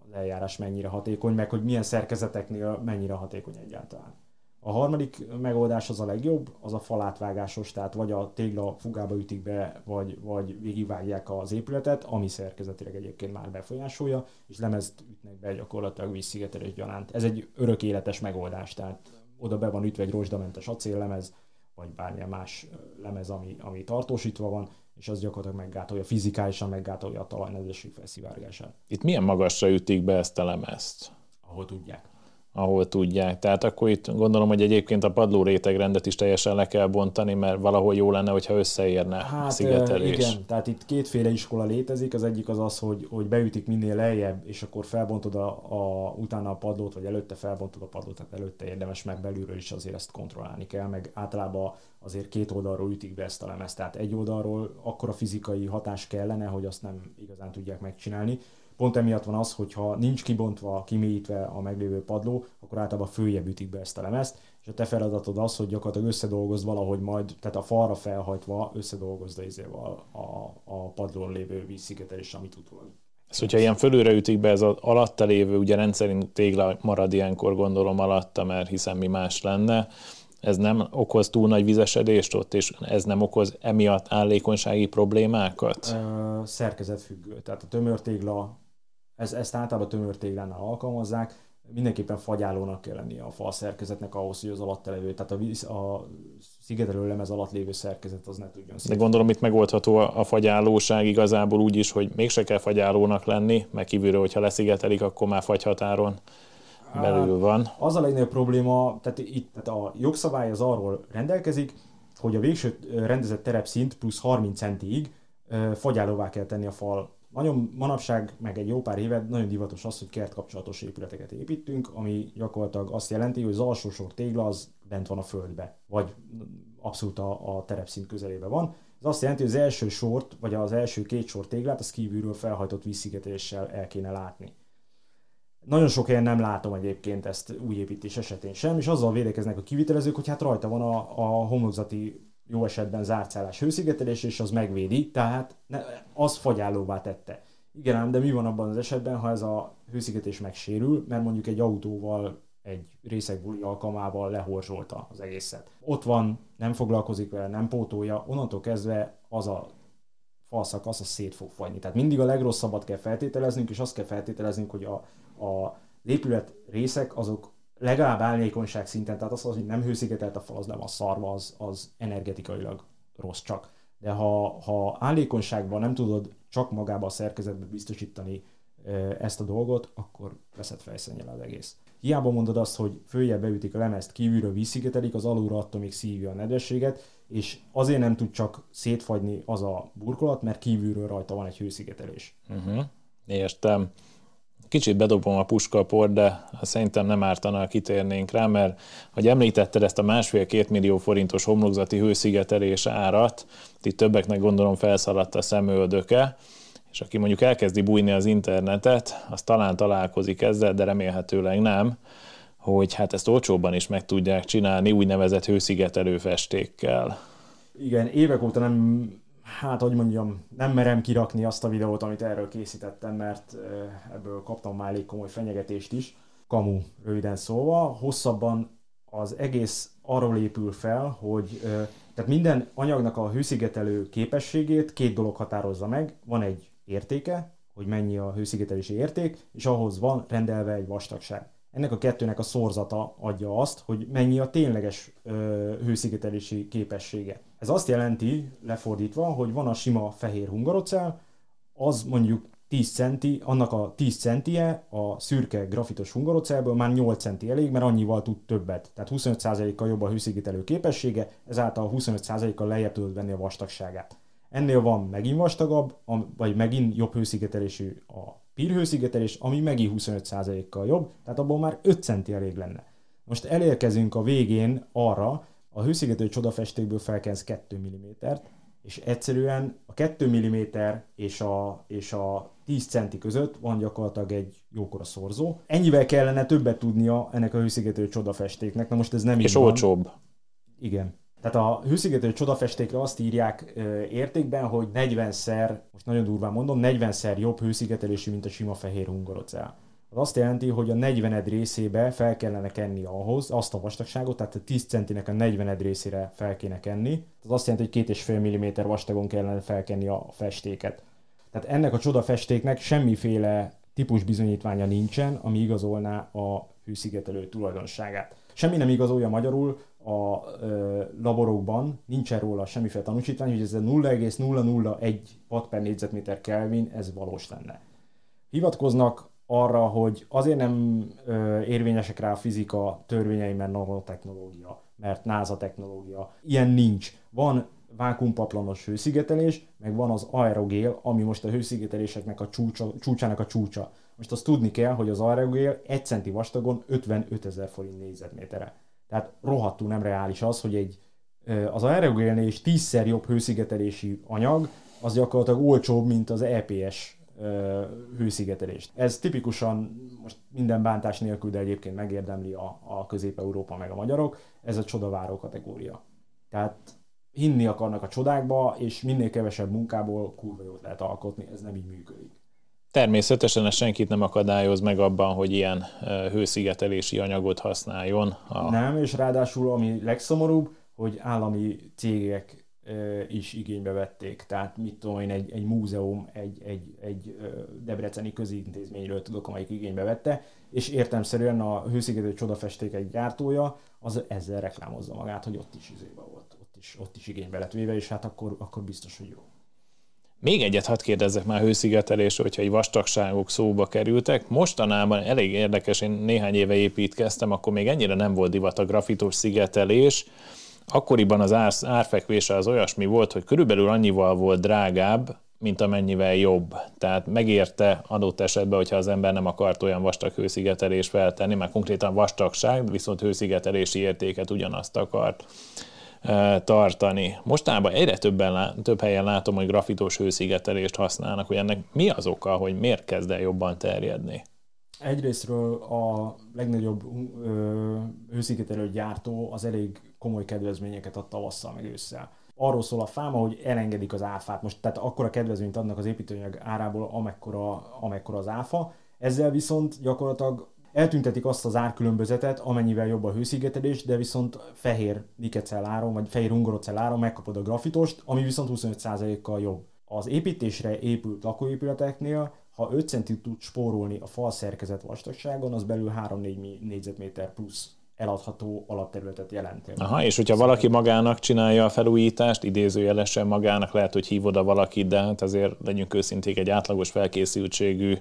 az eljárás mennyire hatékony, meg hogy milyen szerkezeteknél mennyire hatékony egyáltalán. A harmadik megoldás az a legjobb, az a falátvágásos, tehát vagy a tégla fugába ütik be, vagy, vagy végigvágják az épületet, ami szerkezetileg egyébként már befolyásolja, és lemezt ütnek be gyakorlatilag vízszigetelés gyanánt. Ez egy örök életes megoldás, tehát oda be van ütve egy rozsdamentes acéllemez, vagy bármilyen más lemez, ami, ami tartósítva van, és az gyakorlatilag meggátolja, fizikálisan meggátolja a talajnedvesség felszivárgását. Itt milyen magasra ütik be ezt a lemezt? Ahol tudják ahol tudják. Tehát akkor itt gondolom, hogy egyébként a padló rétegrendet is teljesen le kell bontani, mert valahol jó lenne, hogyha összeérne hát, a szigetelés. Igen, tehát itt kétféle iskola létezik, az egyik az az, hogy, hogy beütik minél lejjebb, és akkor felbontod a, a, utána a padlót, vagy előtte felbontod a padlót, tehát előtte érdemes meg belülről is azért ezt kontrollálni kell, meg általában azért két oldalról ütik be ezt a lemezt, tehát egy oldalról akkor a fizikai hatás kellene, hogy azt nem igazán tudják megcsinálni. Pont emiatt van az, hogy ha nincs kibontva, kimélyítve a meglévő padló, akkor általában följebb ütik be ezt a lemezt, és a te feladatod az, hogy gyakorlatilag összedolgozd valahogy majd, tehát a falra felhajtva összedolgozd izéval a, a padlón lévő vízszigetelés, amit utólag. Ez, hogyha ilyen fölülre ütik be, ez az alatta lévő, ugye rendszerint tégla marad ilyenkor gondolom alatta, mert hiszen mi más lenne, ez nem okoz túl nagy vizesedést ott, és ez nem okoz emiatt állékonysági problémákat? szerkezet függő. Tehát a tömör tégla ez, ezt általában tömörtéglánál alkalmazzák, mindenképpen fagyálónak kell lennie a fal szerkezetnek ahhoz, hogy az alatt levő, tehát a, víz, a szigetelő lemez alatt lévő szerkezet az ne tudjon szépen. De gondolom itt megoldható a fagyálóság igazából úgy is, hogy mégse kell fagyálónak lenni, mert kívülről, hogyha leszigetelik, akkor már fagyhatáron hát, belül van. Az a legnagyobb probléma, tehát itt tehát a jogszabály az arról rendelkezik, hogy a végső rendezett terepszint plusz 30 centig fagyálóvá kell tenni a fal nagyon manapság, meg egy jó pár évet nagyon divatos az, hogy kertkapcsolatos épületeket építünk, ami gyakorlatilag azt jelenti, hogy az alsó sor tégla az bent van a földbe, vagy abszolút a, a terepszint közelébe van. Ez azt jelenti, hogy az első sort, vagy az első két sor téglát, az kívülről felhajtott vízszigetéssel el kéne látni. Nagyon sok helyen nem látom egyébként ezt új építés esetén sem, és azzal védekeznek a kivitelezők, hogy hát rajta van a, a homlokzati jó esetben zárcálás hőszigetelés, és az megvédi, tehát ne, az fagyállóvá tette. Igen ám, de mi van abban az esetben, ha ez a hőszigetés megsérül, mert mondjuk egy autóval, egy részegbúli alkalmával lehorzsolta az egészet. Ott van, nem foglalkozik vele, nem pótolja, onnantól kezdve az a falszakasz, az szét fog fagyni. Tehát mindig a legrosszabbat kell feltételeznünk, és azt kell feltételeznünk, hogy a, a épület részek azok legalább árnyékonyság szinten, tehát az, hogy nem hőszigetelt a fal, az nem a szarva, az, az energetikailag rossz csak. De ha, ha állékonyságban nem tudod csak magába a szerkezetbe biztosítani ezt a dolgot, akkor veszed fejszennyel az egész. Hiába mondod azt, hogy följebb beütik a lemezt, kívülről vízszigetelik, az alulra attól még szívja a nedvességet, és azért nem tud csak szétfagyni az a burkolat, mert kívülről rajta van egy hőszigetelés. Uh-huh. Értem kicsit bedobom a puskaport, de szerintem nem ártana, kitérnénk rá, mert hogy említetted ezt a másfél-két millió forintos homlokzati hőszigetelés árat, itt többeknek gondolom felszaladt a szemöldöke, és aki mondjuk elkezdi bújni az internetet, az talán találkozik ezzel, de remélhetőleg nem, hogy hát ezt olcsóban is meg tudják csinálni úgynevezett hőszigetelő festékkel. Igen, évek óta nem hát, hogy mondjam, nem merem kirakni azt a videót, amit erről készítettem, mert ebből kaptam már elég komoly fenyegetést is. Kamu, röviden szóval, hosszabban az egész arról épül fel, hogy tehát minden anyagnak a hőszigetelő képességét két dolog határozza meg. Van egy értéke, hogy mennyi a hőszigetelési érték, és ahhoz van rendelve egy vastagság. Ennek a kettőnek a szorzata adja azt, hogy mennyi a tényleges ö, hőszigetelési képessége. Ez azt jelenti, lefordítva, hogy van a sima fehér hungarocell, az mondjuk 10 centi, annak a 10 centie a szürke grafitos hungarocellből már 8 centi elég, mert annyival tud többet. Tehát 25%-kal jobb a hőszigetelő képessége, ezáltal 25%-kal lejjebb tudod venni a vastagságát. Ennél van megint vastagabb, vagy megint jobb hőszigetelésű a pírhőszigetelés, ami megint 25%-kal jobb, tehát abból már 5 centi elég lenne. Most elérkezünk a végén arra, a hőszigető csodafestékből felkensz 2 mm-t, és egyszerűen a 2 mm és a, és a 10 centi között van gyakorlatilag egy jókora szorzó. Ennyivel kellene többet tudnia ennek a hőszigető csodafestéknek, na most ez nem és így És olcsóbb. Van. Igen. Tehát a hőszigető csodafestékre azt írják ö, értékben, hogy 40-szer, most nagyon durván mondom, 40-szer jobb hőszigetelésű, mint a sima fehér hungarocell az azt jelenti, hogy a 40 részébe fel kellene kenni ahhoz azt a vastagságot, tehát a 10 centinek a 40 részére fel kéne kenni. Ez azt jelenti, hogy 2,5 mm vastagon kellene felkenni a festéket. Tehát ennek a csoda festéknek semmiféle típus bizonyítványa nincsen, ami igazolná a hőszigetelő tulajdonságát. Semmi nem igazolja magyarul, a ö, laborokban nincsen róla semmiféle tanúsítvány, hogy ez a 0,001 watt per négyzetméter Kelvin, ez valós lenne. Hivatkoznak arra, hogy azért nem ö, érvényesek rá a fizika törvényei, mert nanotechnológia, mert NASA technológia. Ilyen nincs. Van vákumpatlanos hőszigetelés, meg van az aerogél, ami most a hőszigeteléseknek a csúcsa, csúcsának a csúcsa. Most azt tudni kell, hogy az aerogél 1 centi vastagon 55 ezer forint négyzetméterre. Tehát rohadtul nem reális az, hogy egy az aerogélnél is tízszer jobb hőszigetelési anyag, az gyakorlatilag olcsóbb, mint az EPS hőszigetelést. Ez tipikusan most minden bántás nélkül, de egyébként megérdemli a, a Közép-Európa meg a magyarok, ez a csodaváró kategória. Tehát hinni akarnak a csodákba, és minél kevesebb munkából kurva jót lehet alkotni, ez nem így működik. Természetesen ez senkit nem akadályoz meg abban, hogy ilyen hőszigetelési anyagot használjon. A... Nem, és ráadásul ami legszomorúbb, hogy állami cégek is igénybe vették. Tehát mit tudom én, egy, egy múzeum, egy, egy, egy debreceni közintézményről tudok, amelyik igénybe vette, és értelmszerűen a hőszigető csodafesték egy gyártója, az ezzel reklámozza magát, hogy ott is izéba volt, ott is, ott is igénybe lett véve, és hát akkor, akkor biztos, hogy jó. Még egyet hadd kérdezzek már hőszigetelésről, hogyha egy vastagságok szóba kerültek. Mostanában elég érdekes, én néhány éve építkeztem, akkor még ennyire nem volt divat a grafitos szigetelés, akkoriban az ár, árfekvése az olyasmi volt, hogy körülbelül annyival volt drágább, mint amennyivel jobb. Tehát megérte adott esetben, hogyha az ember nem akart olyan vastag hőszigetelés feltenni, mert konkrétan vastagság, viszont hőszigetelési értéket ugyanazt akart e, tartani. Mostában egyre többen, több helyen látom, hogy grafitos hőszigetelést használnak, hogy ennek mi az oka, hogy miért kezd el jobban terjedni? Egyrésztről a legnagyobb hőszigetelő gyártó az elég komoly kedvezményeket ad tavasszal meg ősszel. Arról szól a fáma, hogy elengedik az áfát, most tehát akkora kedvezményt adnak az építőanyag árából, amekkora, amekkora az áfa, ezzel viszont gyakorlatilag eltüntetik azt az árkülönbözetet, amennyivel jobb a hőszigetelés, de viszont fehér áron, vagy fehér áron megkapod a grafitost, ami viszont 25%-kal jobb. Az építésre épült lakóépületeknél, ha 5 centit tud spórolni a fal szerkezet vastagságon, az belül 3-4 négyzetméter plusz eladható alapterületet jelent. Aha, és hogyha valaki szóval- magának csinálja a felújítást, idézőjelesen magának, lehet, hogy hív oda valakit, de hát azért legyünk őszinték, egy átlagos felkészültségű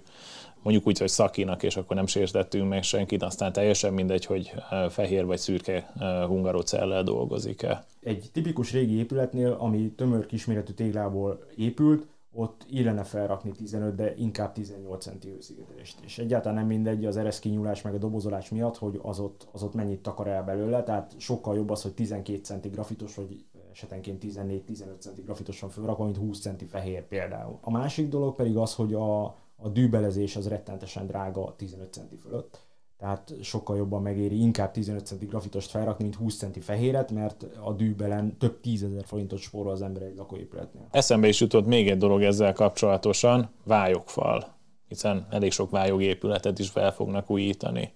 mondjuk úgy, hogy szakinak, és akkor nem sértettünk meg senkit, aztán teljesen mindegy, hogy eh, fehér vagy szürke eh, hungarocellel dolgozik-e. Egy tipikus régi épületnél, ami tömör kisméretű téglából épült, ott illene felrakni 15, de inkább 18 centi hőszigetelést. És egyáltalán nem mindegy az ereszkinyúlás meg a dobozolás miatt, hogy az ott, az ott mennyit takar el belőle, tehát sokkal jobb az, hogy 12 centi grafitos, vagy esetenként 14-15 centi grafitosan fölrakva, mint 20 centi fehér például. A másik dolog pedig az, hogy a, a dűbelezés az rettentesen drága 15 centi fölött tehát sokkal jobban megéri inkább 15 centi grafitost felrakni, mint 20 centi fehéret, mert a dűbelen több tízezer forintot spórol az ember egy lakóépületnél. Eszembe is jutott még egy dolog ezzel kapcsolatosan, vályogfal, hiszen elég sok vályogépületet is fel fognak újítani.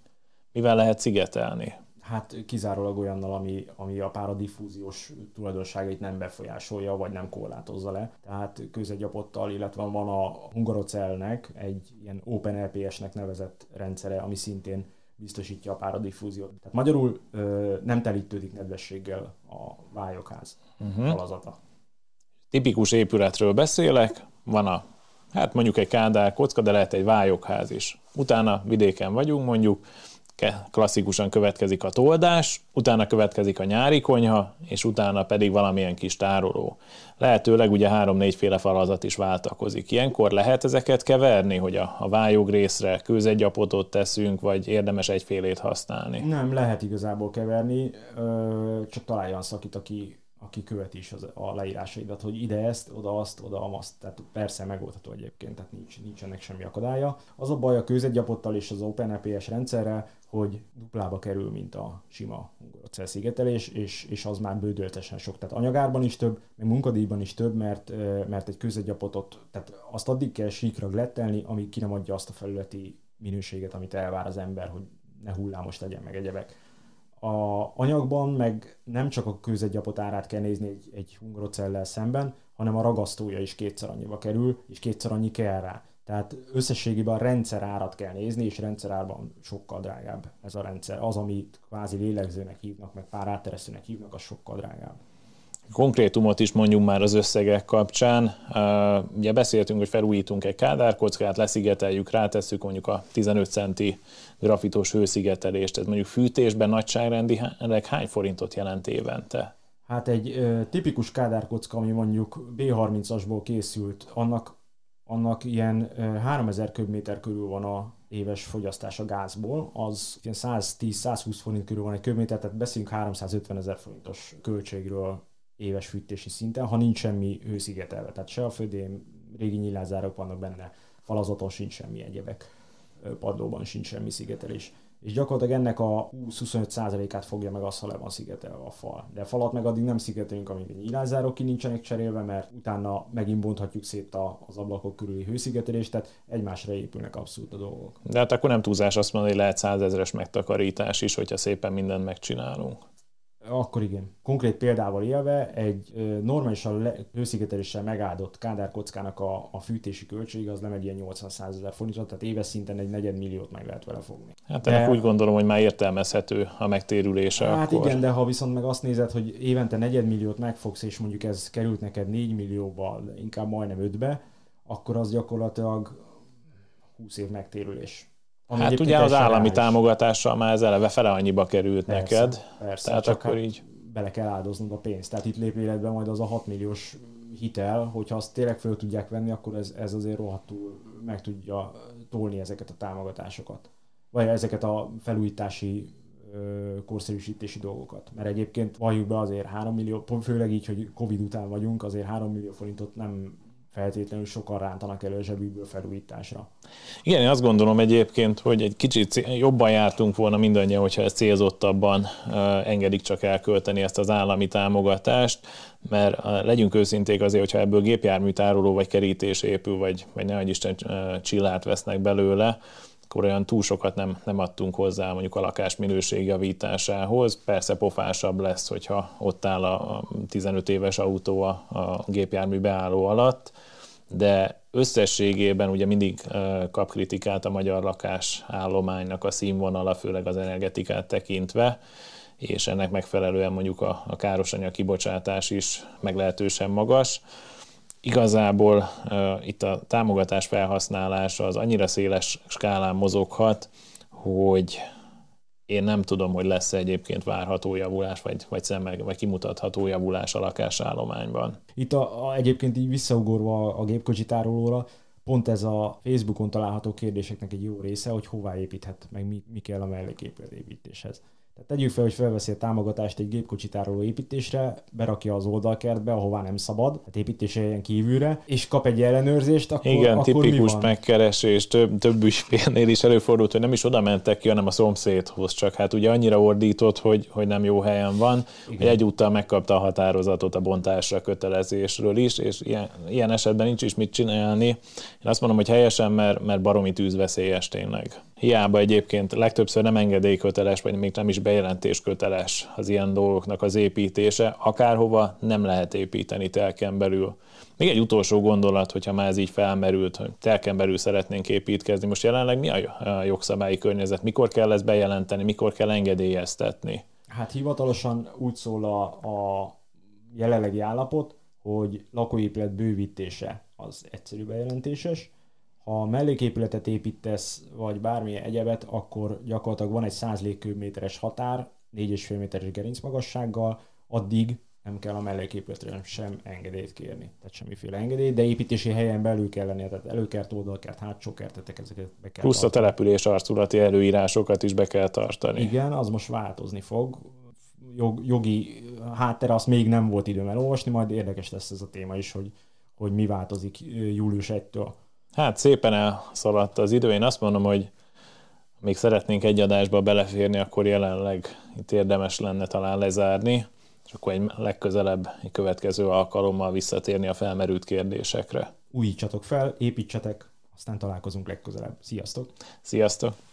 Mivel lehet szigetelni? hát kizárólag olyannal, ami, ami a pára diffúziós tulajdonságait nem befolyásolja, vagy nem korlátozza le. Tehát közegyapottal, illetve van a Hungarocellnek egy ilyen OpenLPS-nek nevezett rendszere, ami szintén biztosítja a páradiffúziót. Tehát magyarul ö, nem telítődik nedvességgel a vályokház uh-huh. Mhm. alazata. Tipikus épületről beszélek, van a, hát mondjuk egy kádár kocka, de lehet egy vályokház is. Utána vidéken vagyunk mondjuk, klasszikusan következik a toldás, utána következik a nyári konyha, és utána pedig valamilyen kis tároló. Lehetőleg ugye három-négy féle falazat is váltakozik. Ilyenkor lehet ezeket keverni, hogy a, a vályog részre kőzegyapotot teszünk, vagy érdemes egyfélét használni? Nem, lehet igazából keverni, csak találjon szakit, aki aki követi is az, a leírásaidat, hogy ide ezt, oda azt, oda azt. Tehát persze megoldható egyébként, tehát nincs, nincs ennek semmi akadálya. Az a baj a kőzetgyapottal és az OpenAPS rendszerrel, hogy duplába kerül, mint a sima hungorocell szigetelés, és, és az már bődöltesen sok. Tehát anyagárban is több, meg munkadíjban is több, mert, mert egy közegyapotot, tehát azt addig kell síkra glettelni, ami ki nem adja azt a felületi minőséget, amit elvár az ember, hogy ne hullámos legyen, meg egyebek. A anyagban meg nem csak a kőzegyapot árát kell nézni egy, egy hungrocellel szemben, hanem a ragasztója is kétszer annyiba kerül, és kétszer annyi kell rá. Tehát összességében a rendszerárat kell nézni, és rendszerárban sokkal drágább ez a rendszer. Az, amit kvázi lélegzőnek hívnak, meg pár áteresztőnek hívnak, az sokkal drágább. Konkrétumot is mondjuk már az összegek kapcsán. Ugye beszéltünk, hogy felújítunk egy kádárkockát, leszigeteljük, rátesszük mondjuk a 15 centi grafitos hőszigetelést. Ez mondjuk fűtésben nagyságrendileg hány forintot jelent évente? Hát egy ö, tipikus kádárkocka, ami mondjuk B30-asból készült, annak annak ilyen 3000 köbméter körül van a éves fogyasztása gázból, az 110-120 forint körül van egy köbméter, tehát beszélünk 350 ezer forintos költségről éves fűtési szinten, ha nincs semmi hőszigetelve. Tehát se a födém, régi nyilázárok vannak benne, falazaton sincs semmi egyebek, padlóban sincs semmi szigetelés és gyakorlatilag ennek a 20-25%-át fogja meg az, ha le van szigetelve a fal. De a falat meg addig nem szigetelünk, amíg egy irányzárok ki nincsenek cserélve, mert utána megint bonthatjuk szét az ablakok körüli hőszigetelést, tehát egymásra épülnek abszolút a dolgok. De hát akkor nem túlzás azt mondani, hogy lehet százezeres megtakarítás is, hogyha szépen mindent megcsinálunk. Akkor igen. Konkrét példával élve egy normálisan hőszigeteléssel megáldott kádár kockának a, a fűtési költsége az nem egy ilyen 80 ezer forintot, tehát éves szinten egy negyed milliót meg lehet vele fogni. Hát de, úgy gondolom, hogy már értelmezhető a megtérülése. Hát akkor. igen, de ha viszont meg azt nézed, hogy évente negyed milliót megfogsz, és mondjuk ez került neked 4 millióval, inkább majdnem 5-be, akkor az gyakorlatilag 20 év megtérülés ami hát ugye az állami reális. támogatással már ez eleve fele annyiba került persze, neked. Persze, tehát csak akkor hát így... Bele kell áldoznod a pénzt. Tehát itt lép életbe majd az a 6 milliós hitel, hogyha azt tényleg föl tudják venni, akkor ez, ez azért rohadtul meg tudja tolni ezeket a támogatásokat. Vagy ezeket a felújítási korszerűsítési dolgokat. Mert egyébként valljuk be azért 3 millió, főleg így, hogy Covid után vagyunk, azért 3 millió forintot nem feltétlenül sokan rántanak elő a zsebükből felújításra. Igen, én azt gondolom egyébként, hogy egy kicsit jobban jártunk volna mindannyian, hogyha ezt célzottabban eh, engedik csak elkölteni ezt az állami támogatást, mert eh, legyünk őszinték azért, hogyha ebből gépjárműtároló vagy kerítés épül, vagy, vagy ne Isten eh, csillát vesznek belőle, akkor olyan túl sokat nem, nem adtunk hozzá mondjuk a lakás minőség javításához. Persze pofásabb lesz, hogyha ott áll a 15 éves autó a, a gépjármű beálló alatt, de összességében ugye mindig kap kritikát a magyar lakás állománynak a színvonala, főleg az energetikát tekintve, és ennek megfelelően mondjuk a, a károsanyag kibocsátás is meglehetősen magas igazából uh, itt a támogatás felhasználása az annyira széles skálán mozoghat, hogy én nem tudom, hogy lesz e egyébként várható javulás, vagy, vagy szemmel, vagy kimutatható javulás a lakásállományban. Itt a, a, egyébként így visszaugorva a gépkocsi tárolóra, pont ez a Facebookon található kérdéseknek egy jó része, hogy hová építhet, meg mi, mi kell a melléképítéshez. Tehát tegyük fel, hogy felveszi a támogatást egy gépkocsitároló építésre, berakja az oldalkertbe, ahová nem szabad, tehát építése ilyen kívülre, és kap egy ellenőrzést, akkor Igen, akkor tipikus megkeresés, több, több ügyfélnél is előfordult, hogy nem is oda mentek ki, hanem a szomszédhoz, csak hát ugye annyira ordított, hogy, hogy nem jó helyen van, Igen. hogy egyúttal megkapta a határozatot a bontásra kötelezésről is, és ilyen, ilyen esetben nincs is mit csinálni. Én azt mondom, hogy helyesen, mert, mert baromi tűzveszélyes tényleg. Hiába egyébként legtöbbször nem engedélyköteles, vagy még nem is bejelentésköteles az ilyen dolgoknak az építése, akárhova nem lehet építeni telken belül. Még egy utolsó gondolat, hogyha már ez így felmerült, hogy telken belül szeretnénk építkezni, most jelenleg mi a jogszabályi környezet, mikor kell ezt bejelenteni, mikor kell engedélyeztetni? Hát hivatalosan úgy szól a, a jelenlegi állapot, hogy lakóépület bővítése az egyszerű bejelentéses, ha melléképületet építesz, vagy bármilyen egyebet, akkor gyakorlatilag van egy 100 légkőméteres határ, 4,5 méteres gerincmagassággal, addig nem kell a melléképületre sem engedélyt kérni, tehát semmiféle engedélyt, de építési helyen belül kell lennie, tehát előkert, oldalkert, hátsó kertetek, ezeket be kell Plusz tartani. a település arculati előírásokat is be kell tartani. Igen, az most változni fog. Jog, jogi háttere azt még nem volt időm elolvasni, majd érdekes lesz ez a téma is, hogy, hogy mi változik július 1-től. Hát szépen elszaladt az idő. Én azt mondom, hogy még szeretnénk egy adásba beleférni, akkor jelenleg itt érdemes lenne talán lezárni, és akkor egy legközelebb, egy következő alkalommal visszatérni a felmerült kérdésekre. Újítsatok fel, építsetek, aztán találkozunk legközelebb. Sziasztok! Sziasztok!